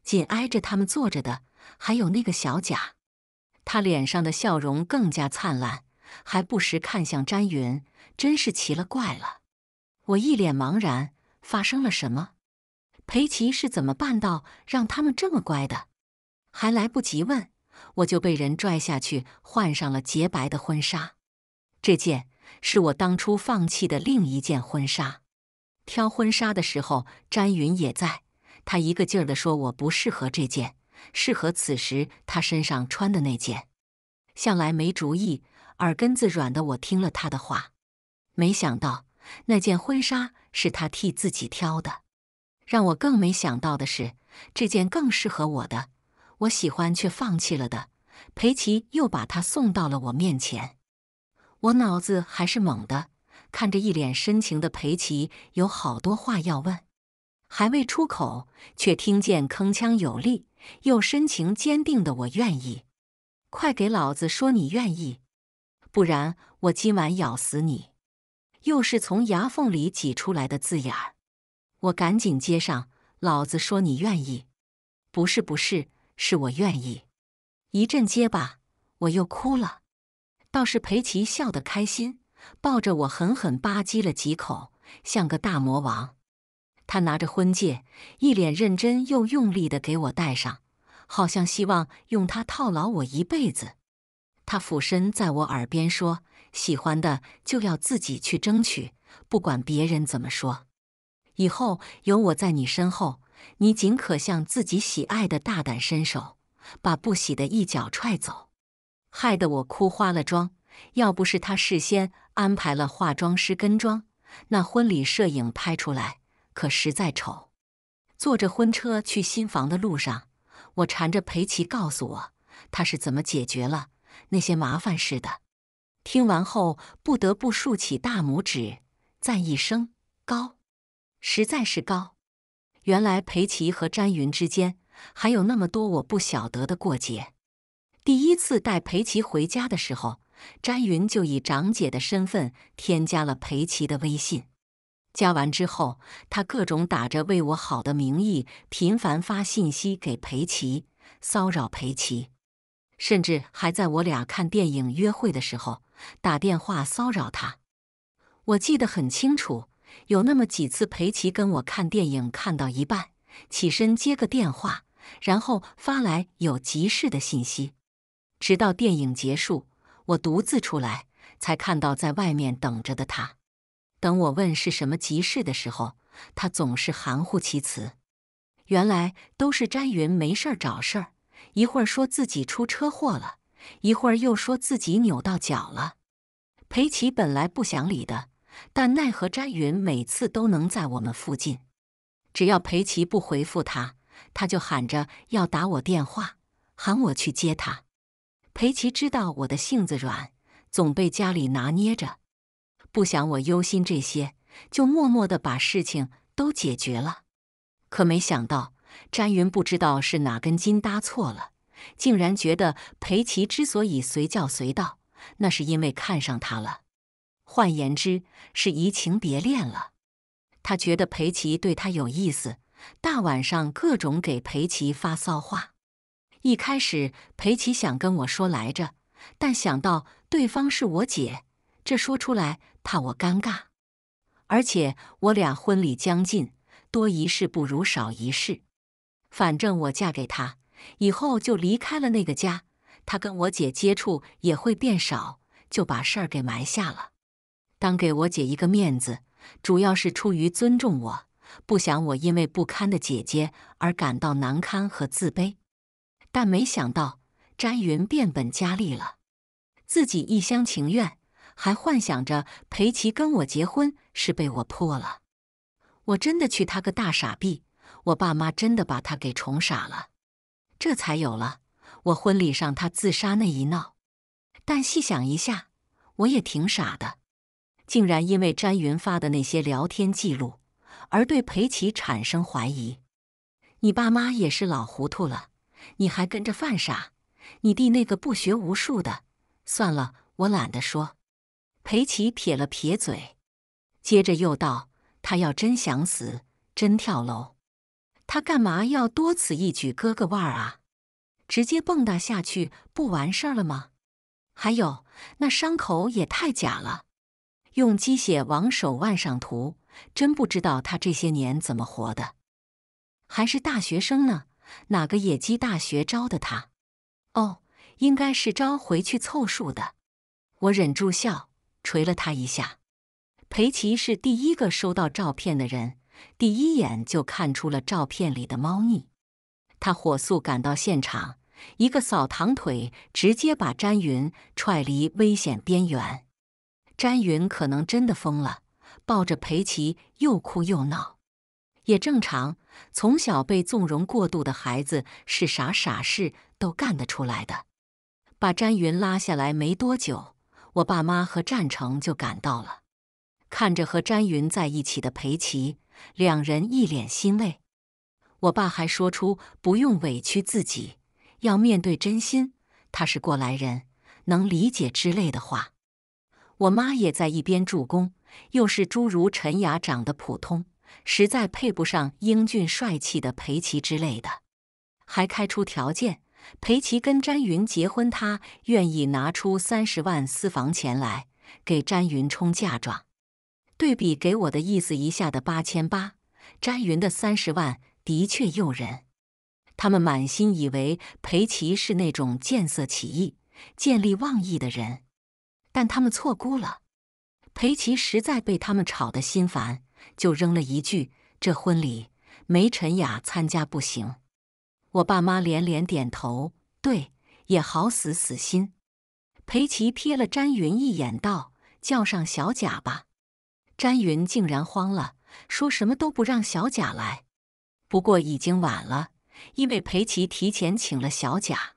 紧挨着他们坐着的，还有那个小贾。他脸上的笑容更加灿烂，还不时看向詹云，真是奇了怪了。我一脸茫然，发生了什么？裴奇是怎么办到让他们这么乖的？还来不及问，我就被人拽下去，换上了洁白的婚纱。这件是我当初放弃的另一件婚纱。挑婚纱的时候，詹云也在，他一个劲儿的说我不适合这件，适合此时他身上穿的那件。向来没主意、耳根子软的我听了他的话，没想到。那件婚纱是他替自己挑的，让我更没想到的是，这件更适合我的，我喜欢却放弃了的，裴奇又把它送到了我面前。我脑子还是懵的，看着一脸深情的裴奇，有好多话要问，还未出口，却听见铿锵有力又深情坚定的“我愿意”，快给老子说你愿意，不然我今晚咬死你！又是从牙缝里挤出来的字眼儿，我赶紧接上：“老子说你愿意，不是不是，是我愿意。”一阵结巴，我又哭了。倒是裴奇笑得开心，抱着我狠狠吧唧了几口，像个大魔王。他拿着婚戒，一脸认真又用力的给我戴上，好像希望用它套牢我一辈子。他俯身在我耳边说。喜欢的就要自己去争取，不管别人怎么说。以后有我在你身后，你尽可向自己喜爱的大胆伸手，把不喜的一脚踹走。害得我哭花了妆，要不是他事先安排了化妆师跟妆，那婚礼摄影拍出来可实在丑。坐着婚车去新房的路上，我缠着裴琪告诉我他是怎么解决了那些麻烦事的。听完后，不得不竖起大拇指，赞一声高，实在是高。原来裴琪和詹云之间还有那么多我不晓得的过节。第一次带裴琪回家的时候，詹云就以长姐的身份添加了裴琪的微信。加完之后，他各种打着为我好的名义，频繁发信息给裴琪，骚扰裴琪，甚至还在我俩看电影约会的时候。打电话骚扰他，我记得很清楚。有那么几次，裴奇跟我看电影，看到一半，起身接个电话，然后发来有急事的信息。直到电影结束，我独自出来，才看到在外面等着的他。等我问是什么急事的时候，他总是含糊其辞。原来都是詹云没事儿找事儿，一会儿说自己出车祸了。一会儿又说自己扭到脚了，裴琪本来不想理的，但奈何詹云每次都能在我们附近，只要裴琪不回复他，他就喊着要打我电话，喊我去接他。裴琪知道我的性子软，总被家里拿捏着，不想我忧心这些，就默默的把事情都解决了。可没想到，詹云不知道是哪根筋搭错了。竟然觉得裴琪之所以随叫随到，那是因为看上他了。换言之，是移情别恋了。他觉得裴琪对他有意思，大晚上各种给裴琪发骚话。一开始裴琪想跟我说来着，但想到对方是我姐，这说出来怕我尴尬，而且我俩婚礼将近，多一事不如少一事。反正我嫁给他。以后就离开了那个家，他跟我姐接触也会变少，就把事儿给埋下了，当给我姐一个面子，主要是出于尊重我，不想我因为不堪的姐姐而感到难堪和自卑。但没想到，詹云变本加厉了，自己一厢情愿，还幻想着裴奇跟我结婚是被我破了。我真的去他个大傻逼！我爸妈真的把他给宠傻了。这才有了我婚礼上他自杀那一闹，但细想一下，我也挺傻的，竟然因为詹云发的那些聊天记录而对裴琪产生怀疑。你爸妈也是老糊涂了，你还跟着犯傻。你弟那个不学无术的，算了，我懒得说。裴琪撇了撇嘴，接着又道：“他要真想死，真跳楼。”他干嘛要多此一举割个腕儿啊？直接蹦跶下去不完事儿了吗？还有那伤口也太假了，用鸡血往手腕上涂，真不知道他这些年怎么活的。还是大学生呢？哪个野鸡大学招的他？哦，应该是招回去凑数的。我忍住笑，捶了他一下。裴奇是第一个收到照片的人。第一眼就看出了照片里的猫腻，他火速赶到现场，一个扫堂腿直接把詹云踹离危险边缘。詹云可能真的疯了，抱着裴琪又哭又闹，也正常，从小被纵容过度的孩子是啥傻事都干得出来的。把詹云拉下来没多久，我爸妈和战成就赶到了，看着和詹云在一起的裴琪，两人一脸欣慰，我爸还说出不用委屈自己，要面对真心，他是过来人，能理解之类的话。我妈也在一边助攻，又是诸如陈雅长得普通，实在配不上英俊帅气的裴奇之类的，还开出条件，裴奇跟詹云结婚，他愿意拿出三十万私房钱来给詹云充嫁妆。对比给我的意思一下的八千八，詹云的三十万的确诱人。他们满心以为裴奇是那种见色起意、见利忘义的人，但他们错估了。裴奇实在被他们吵得心烦，就扔了一句：“这婚礼没陈雅参加不行。”我爸妈连连点头，对，也好死死心。裴奇瞥了詹云一眼，道：“叫上小贾吧。”詹云竟然慌了，说什么都不让小贾来。不过已经晚了，因为裴琪提前请了小贾。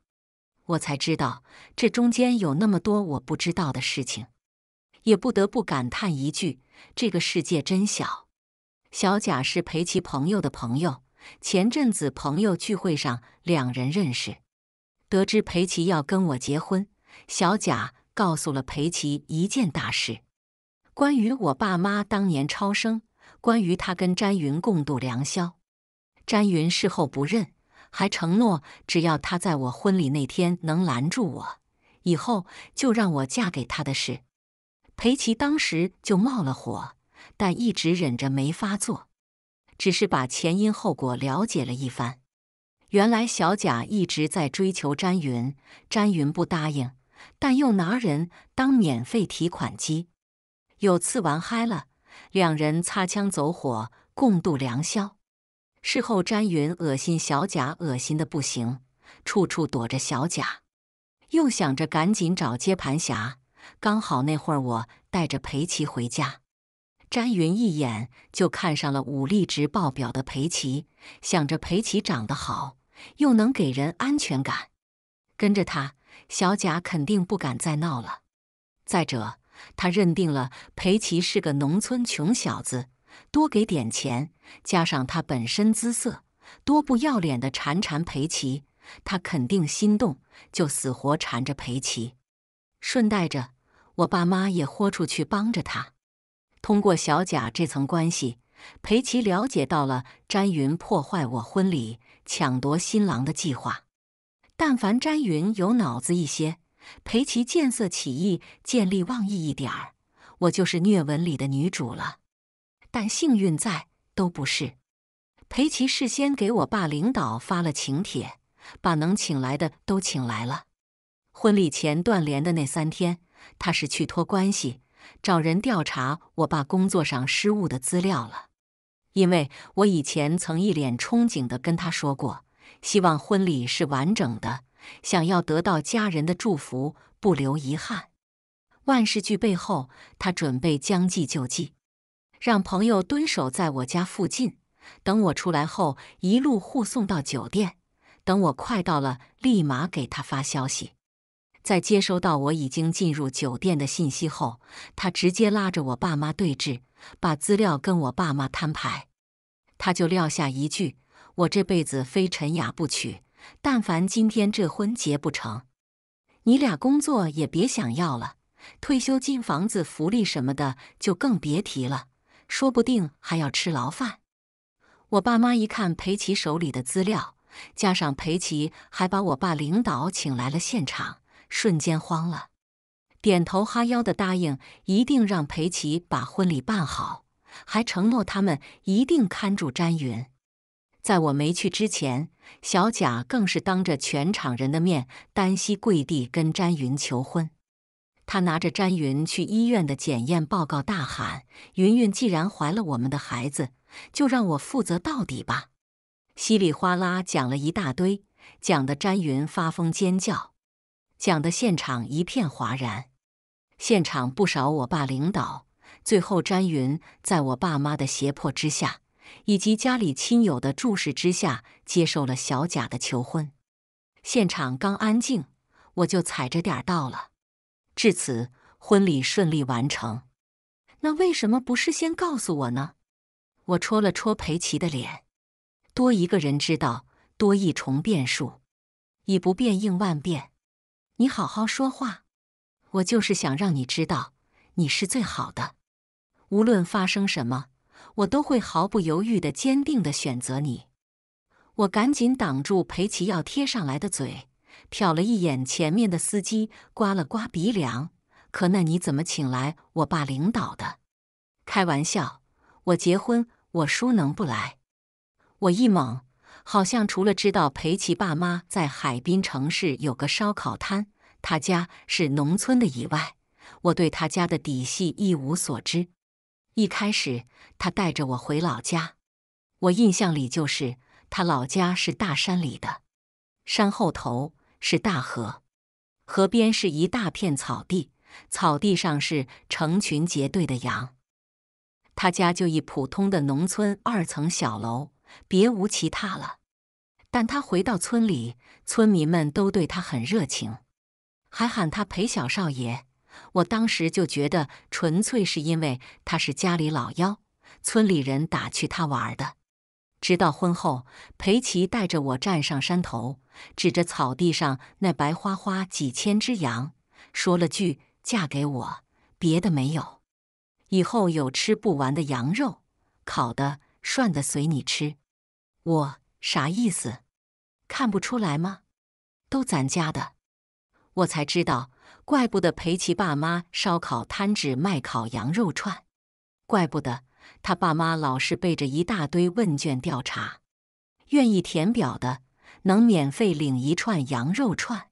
我才知道这中间有那么多我不知道的事情，也不得不感叹一句：这个世界真小。小贾是裴琪朋友的朋友，前阵子朋友聚会上两人认识。得知裴琪要跟我结婚，小贾告诉了裴琪一件大事。关于我爸妈当年超生，关于他跟詹云共度良宵，詹云事后不认，还承诺只要他在我婚礼那天能拦住我，以后就让我嫁给他的事，裴奇当时就冒了火，但一直忍着没发作，只是把前因后果了解了一番。原来小贾一直在追求詹云，詹云不答应，但又拿人当免费提款机。有次玩嗨了，两人擦枪走火，共度良宵。事后，詹云恶心小贾，恶心的不行，处处躲着小贾。又想着赶紧找接盘侠，刚好那会儿我带着裴琪回家，詹云一眼就看上了武力值爆表的裴琪，想着裴琪长得好，又能给人安全感，跟着他，小贾肯定不敢再闹了。再者。他认定了裴奇是个农村穷小子，多给点钱，加上他本身姿色，多不要脸的缠缠裴奇，他肯定心动，就死活缠着裴奇。顺带着，我爸妈也豁出去帮着他。通过小贾这层关系，裴奇了解到了詹云破坏我婚礼、抢夺新郎的计划。但凡詹云有脑子一些。裴其见色起意，见利忘义一点儿，我就是虐文里的女主了。但幸运在都不是，裴琪事先给我爸领导发了请帖，把能请来的都请来了。婚礼前断联的那三天，他是去托关系找人调查我爸工作上失误的资料了。因为我以前曾一脸憧憬地跟他说过，希望婚礼是完整的。想要得到家人的祝福，不留遗憾。万事俱备后，他准备将计就计，让朋友蹲守在我家附近，等我出来后一路护送到酒店。等我快到了，立马给他发消息。在接收到我已经进入酒店的信息后，他直接拉着我爸妈对峙，把资料跟我爸妈摊牌。他就撂下一句：“我这辈子非陈雅不娶。”但凡今天这婚结不成，你俩工作也别想要了，退休金、房子、福利什么的就更别提了，说不定还要吃牢饭。我爸妈一看裴琦手里的资料，加上裴琦还把我爸领导请来了现场，瞬间慌了，点头哈腰的答应，一定让裴琦把婚礼办好，还承诺他们一定看住詹云。在我没去之前，小贾更是当着全场人的面单膝跪地跟詹云求婚。他拿着詹云去医院的检验报告大喊：“云云，既然怀了我们的孩子，就让我负责到底吧！”稀里哗啦讲了一大堆，讲的詹云发疯尖叫，讲的现场一片哗然。现场不少我爸领导，最后詹云在我爸妈的胁迫之下。以及家里亲友的注视之下，接受了小贾的求婚。现场刚安静，我就踩着点儿到了。至此，婚礼顺利完成。那为什么不事先告诉我呢？我戳了戳裴奇的脸，多一个人知道，多一重变数，以不变应万变。你好好说话，我就是想让你知道，你是最好的。无论发生什么。我都会毫不犹豫的、坚定的选择你。我赶紧挡住裴奇要贴上来的嘴，瞟了一眼前面的司机，刮了刮鼻梁。可那你怎么请来我爸领导的？开玩笑，我结婚，我叔能不来？我一懵，好像除了知道裴奇爸妈在海滨城市有个烧烤摊，他家是农村的以外，我对他家的底细一无所知。一开始，他带着我回老家，我印象里就是他老家是大山里的，山后头是大河，河边是一大片草地，草地上是成群结队的羊。他家就一普通的农村二层小楼，别无其他了。但他回到村里，村民们都对他很热情，还喊他“陪小少爷”。我当时就觉得，纯粹是因为他是家里老幺，村里人打趣他玩的。直到婚后，裴琪带着我站上山头，指着草地上那白花花几千只羊，说了句：“嫁给我，别的没有，以后有吃不完的羊肉，烤的、涮的随你吃。”我啥意思？看不出来吗？都咱家的，我才知道。怪不得裴其爸妈烧烤摊子卖烤羊肉串，怪不得他爸妈老是背着一大堆问卷调查，愿意填表的能免费领一串羊肉串。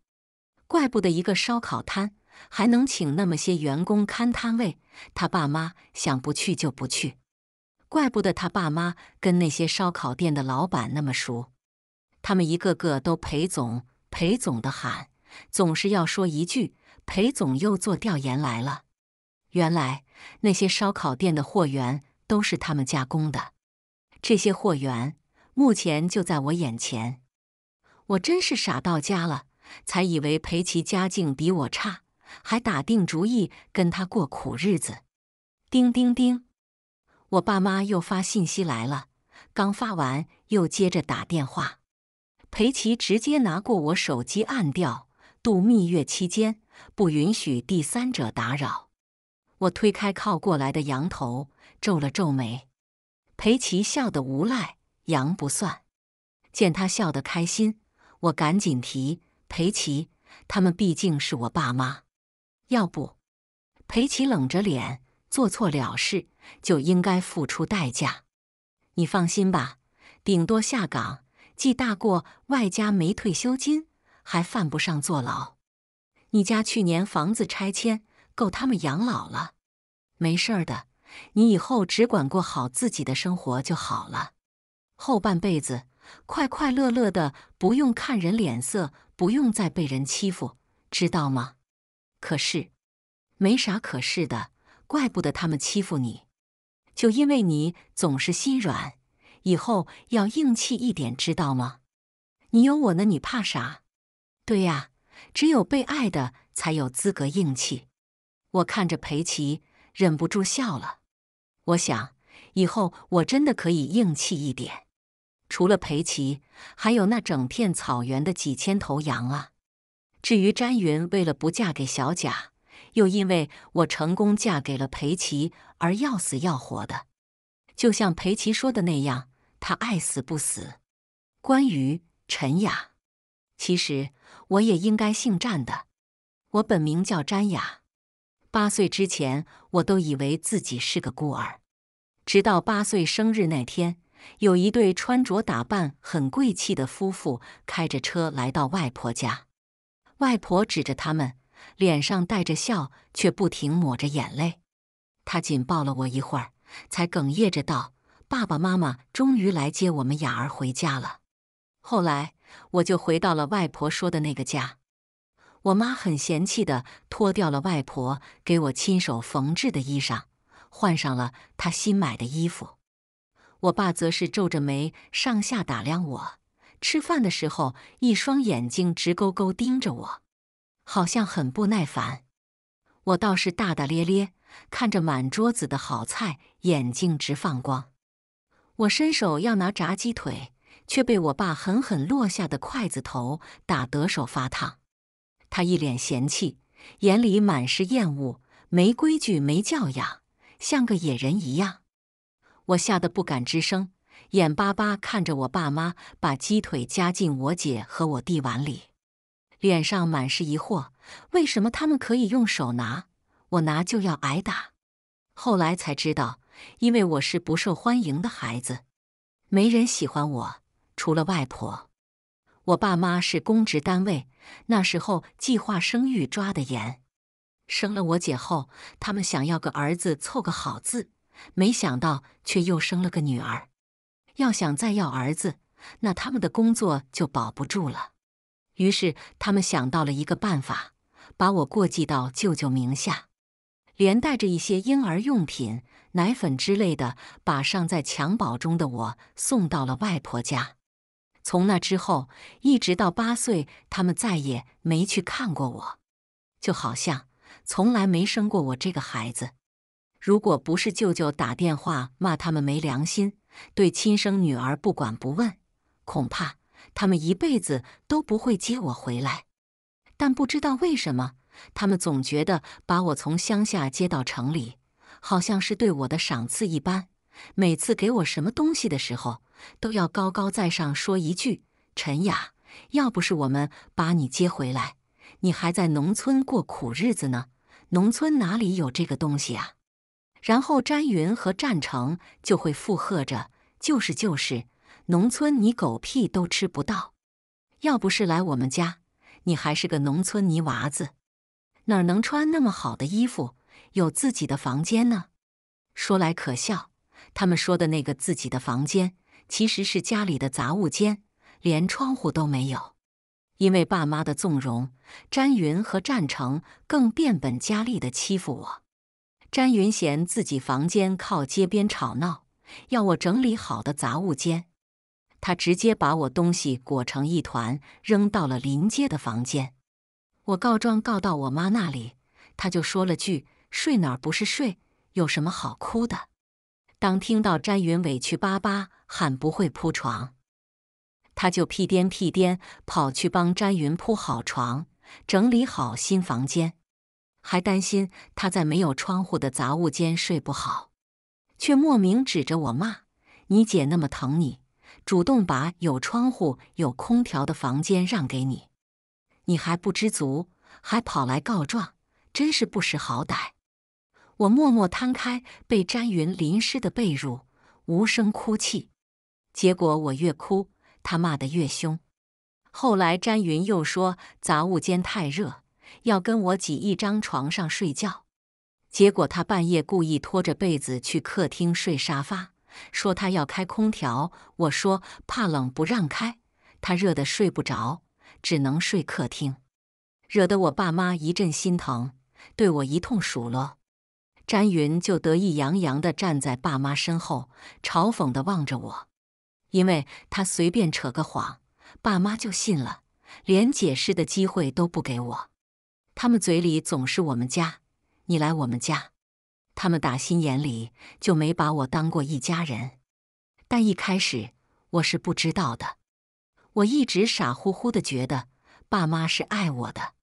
怪不得一个烧烤摊还能请那么些员工看摊位，他爸妈想不去就不去。怪不得他爸妈跟那些烧烤店的老板那么熟，他们一个个都裴总裴总的喊，总是要说一句。裴总又做调研来了，原来那些烧烤店的货源都是他们加工的，这些货源目前就在我眼前，我真是傻到家了，才以为裴琦家境比我差，还打定主意跟他过苦日子。叮叮叮，我爸妈又发信息来了，刚发完又接着打电话，裴琦直接拿过我手机按掉，度蜜月期间。不允许第三者打扰。我推开靠过来的羊头，皱了皱眉。裴奇笑得无赖，羊不算。见他笑得开心，我赶紧提裴奇，他们毕竟是我爸妈。要不？裴奇冷着脸，做错了事就应该付出代价。你放心吧，顶多下岗，既大过，外加没退休金，还犯不上坐牢。你家去年房子拆迁，够他们养老了，没事儿的。你以后只管过好自己的生活就好了，后半辈子快快乐乐的，不用看人脸色，不用再被人欺负，知道吗？可是，没啥可是的，怪不得他们欺负你，就因为你总是心软。以后要硬气一点，知道吗？你有我呢，你怕啥？对呀。只有被爱的才有资格硬气。我看着裴奇，忍不住笑了。我想，以后我真的可以硬气一点。除了裴奇，还有那整片草原的几千头羊啊。至于詹云，为了不嫁给小贾，又因为我成功嫁给了裴奇而要死要活的，就像裴奇说的那样，他爱死不死。关于陈雅，其实。我也应该姓詹的，我本名叫詹雅。八岁之前，我都以为自己是个孤儿，直到八岁生日那天，有一对穿着打扮很贵气的夫妇开着车来到外婆家。外婆指着他们，脸上带着笑，却不停抹着眼泪。她紧抱了我一会儿，才哽咽着道：“爸爸妈妈终于来接我们雅儿回家了。”后来。我就回到了外婆说的那个家。我妈很嫌弃的脱掉了外婆给我亲手缝制的衣裳，换上了她新买的衣服。我爸则是皱着眉上下打量我，吃饭的时候一双眼睛直勾勾盯着我，好像很不耐烦。我倒是大大咧咧，看着满桌子的好菜，眼睛直放光。我伸手要拿炸鸡腿。却被我爸狠狠落下的筷子头打得手发烫。他一脸嫌弃，眼里满是厌恶，没规矩，没教养，像个野人一样。我吓得不敢吱声，眼巴巴看着我爸妈把鸡腿夹进我姐和我弟碗里，脸上满是疑惑：为什么他们可以用手拿，我拿就要挨打？后来才知道，因为我是不受欢迎的孩子，没人喜欢我。除了外婆，我爸妈是公职单位。那时候计划生育抓得严，生了我姐后，他们想要个儿子凑个好字，没想到却又生了个女儿。要想再要儿子，那他们的工作就保不住了。于是他们想到了一个办法，把我过继到舅舅名下，连带着一些婴儿用品、奶粉之类的，把尚在襁褓中的我送到了外婆家。从那之后，一直到八岁，他们再也没去看过我，就好像从来没生过我这个孩子。如果不是舅舅打电话骂他们没良心，对亲生女儿不管不问，恐怕他们一辈子都不会接我回来。但不知道为什么，他们总觉得把我从乡下接到城里，好像是对我的赏赐一般。每次给我什么东西的时候，都要高高在上说一句：“陈雅，要不是我们把你接回来，你还在农村过苦日子呢。农村哪里有这个东西啊？”然后詹云和战成就会附和着：“就是就是，农村你狗屁都吃不到。要不是来我们家，你还是个农村泥娃子，哪能穿那么好的衣服，有自己的房间呢？说来可笑。”他们说的那个自己的房间，其实是家里的杂物间，连窗户都没有。因为爸妈的纵容，詹云和战成更变本加厉地欺负我。詹云嫌自己房间靠街边吵闹，要我整理好的杂物间，他直接把我东西裹成一团，扔到了临街的房间。我告状告到我妈那里，她就说了句：“睡哪儿不是睡？有什么好哭的？”当听到詹云委屈巴巴喊不会铺床，他就屁颠屁颠跑去帮詹云铺好床，整理好新房间，还担心他在没有窗户的杂物间睡不好，却莫名指着我骂：“你姐那么疼你，主动把有窗户、有空调的房间让给你，你还不知足，还跑来告状，真是不识好歹。”我默默摊开被詹云淋湿的被褥，无声哭泣。结果我越哭，他骂得越凶。后来詹云又说杂物间太热，要跟我挤一张床上睡觉。结果他半夜故意拖着被子去客厅睡沙发，说他要开空调。我说怕冷不让开，他热得睡不着，只能睡客厅，惹得我爸妈一阵心疼，对我一通数落。詹云就得意洋洋地站在爸妈身后，嘲讽地望着我，因为他随便扯个谎，爸妈就信了，连解释的机会都不给我。他们嘴里总是“我们家”，你来我们家，他们打心眼里就没把我当过一家人。但一开始我是不知道的，我一直傻乎乎地觉得爸妈是爱我的，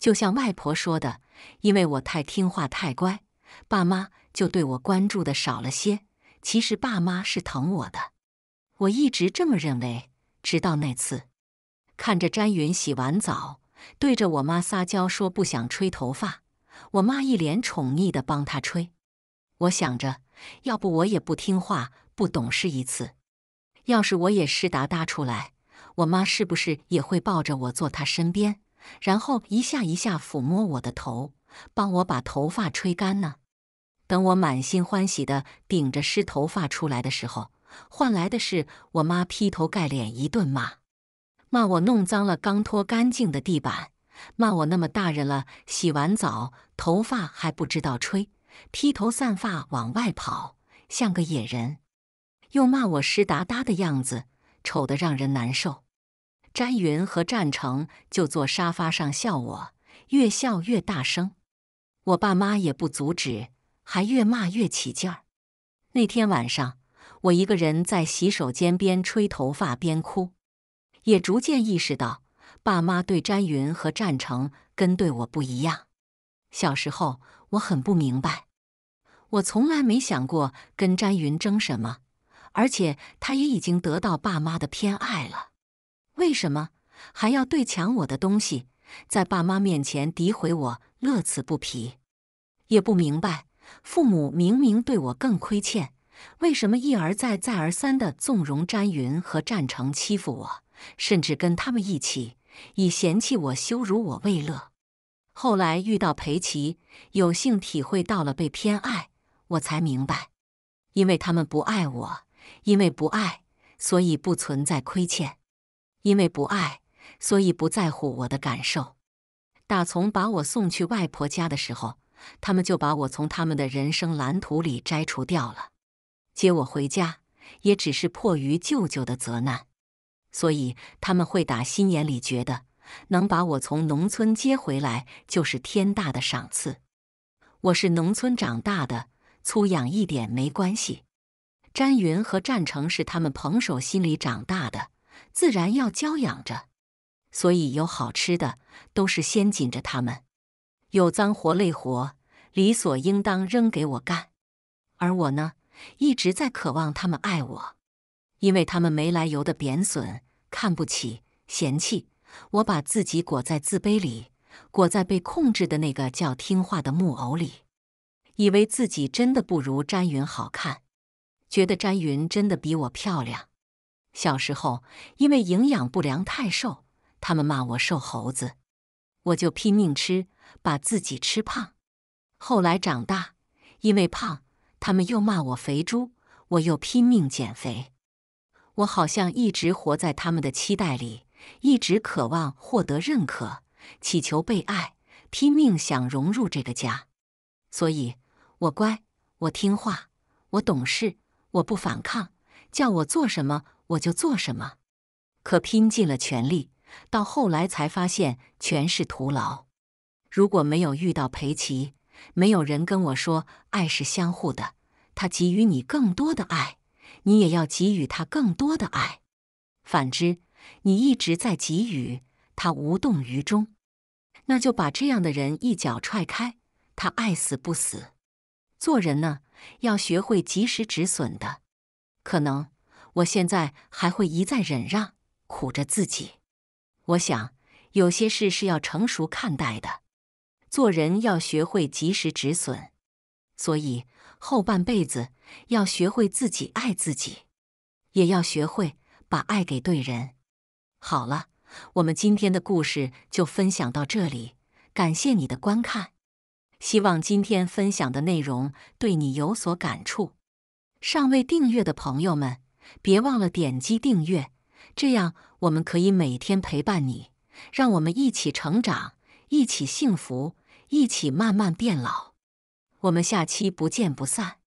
就像外婆说的，因为我太听话、太乖。爸妈就对我关注的少了些。其实爸妈是疼我的，我一直这么认为。直到那次，看着詹云洗完澡，对着我妈撒娇说不想吹头发，我妈一脸宠溺的帮他吹。我想着，要不我也不听话、不懂事一次。要是我也湿哒哒出来，我妈是不是也会抱着我坐她身边，然后一下一下抚摸我的头，帮我把头发吹干呢？等我满心欢喜地顶着湿头发出来的时候，换来的是我妈劈头盖脸一顿骂，骂我弄脏了刚拖干净的地板，骂我那么大人了，洗完澡头发还不知道吹，披头散发往外跑，像个野人，又骂我湿哒哒的样子丑得让人难受。詹云和战成就坐沙发上笑我，越笑越大声，我爸妈也不阻止。还越骂越起劲儿。那天晚上，我一个人在洗手间边吹头发边哭，也逐渐意识到爸妈对詹云和战成跟对我不一样。小时候，我很不明白，我从来没想过跟詹云争什么，而且他也已经得到爸妈的偏爱了，为什么还要对抢我的东西，在爸妈面前诋毁我，乐此不疲？也不明白。父母明明对我更亏欠，为什么一而再、再而三的纵容詹云和占城欺负我，甚至跟他们一起以嫌弃我、羞辱我为乐？后来遇到裴齐，有幸体会到了被偏爱，我才明白，因为他们不爱我，因为不爱，所以不存在亏欠，因为不爱，所以不在乎我的感受。打从把我送去外婆家的时候。他们就把我从他们的人生蓝图里摘除掉了，接我回家也只是迫于舅舅的责难，所以他们会打心眼里觉得能把我从农村接回来就是天大的赏赐。我是农村长大的，粗养一点没关系。詹云和战成是他们捧手心里长大的，自然要娇养着，所以有好吃的都是先紧着他们。有脏活累活理所应当扔给我干，而我呢，一直在渴望他们爱我，因为他们没来由的贬损、看不起、嫌弃我，把自己裹在自卑里，裹在被控制的那个叫听话的木偶里，以为自己真的不如詹云好看，觉得詹云真的比我漂亮。小时候因为营养不良太瘦，他们骂我瘦猴子，我就拼命吃。把自己吃胖，后来长大，因为胖，他们又骂我肥猪，我又拼命减肥。我好像一直活在他们的期待里，一直渴望获得认可，祈求被爱，拼命想融入这个家。所以，我乖，我听话，我懂事，我不反抗，叫我做什么我就做什么。可拼尽了全力，到后来才发现全是徒劳。如果没有遇到裴奇，没有人跟我说爱是相互的，他给予你更多的爱，你也要给予他更多的爱。反之，你一直在给予，他无动于衷，那就把这样的人一脚踹开。他爱死不死，做人呢，要学会及时止损的。可能我现在还会一再忍让，苦着自己。我想有些事是要成熟看待的。做人要学会及时止损，所以后半辈子要学会自己爱自己，也要学会把爱给对人。好了，我们今天的故事就分享到这里，感谢你的观看。希望今天分享的内容对你有所感触。尚未订阅的朋友们，别忘了点击订阅，这样我们可以每天陪伴你，让我们一起成长，一起幸福。一起慢慢变老，我们下期不见不散。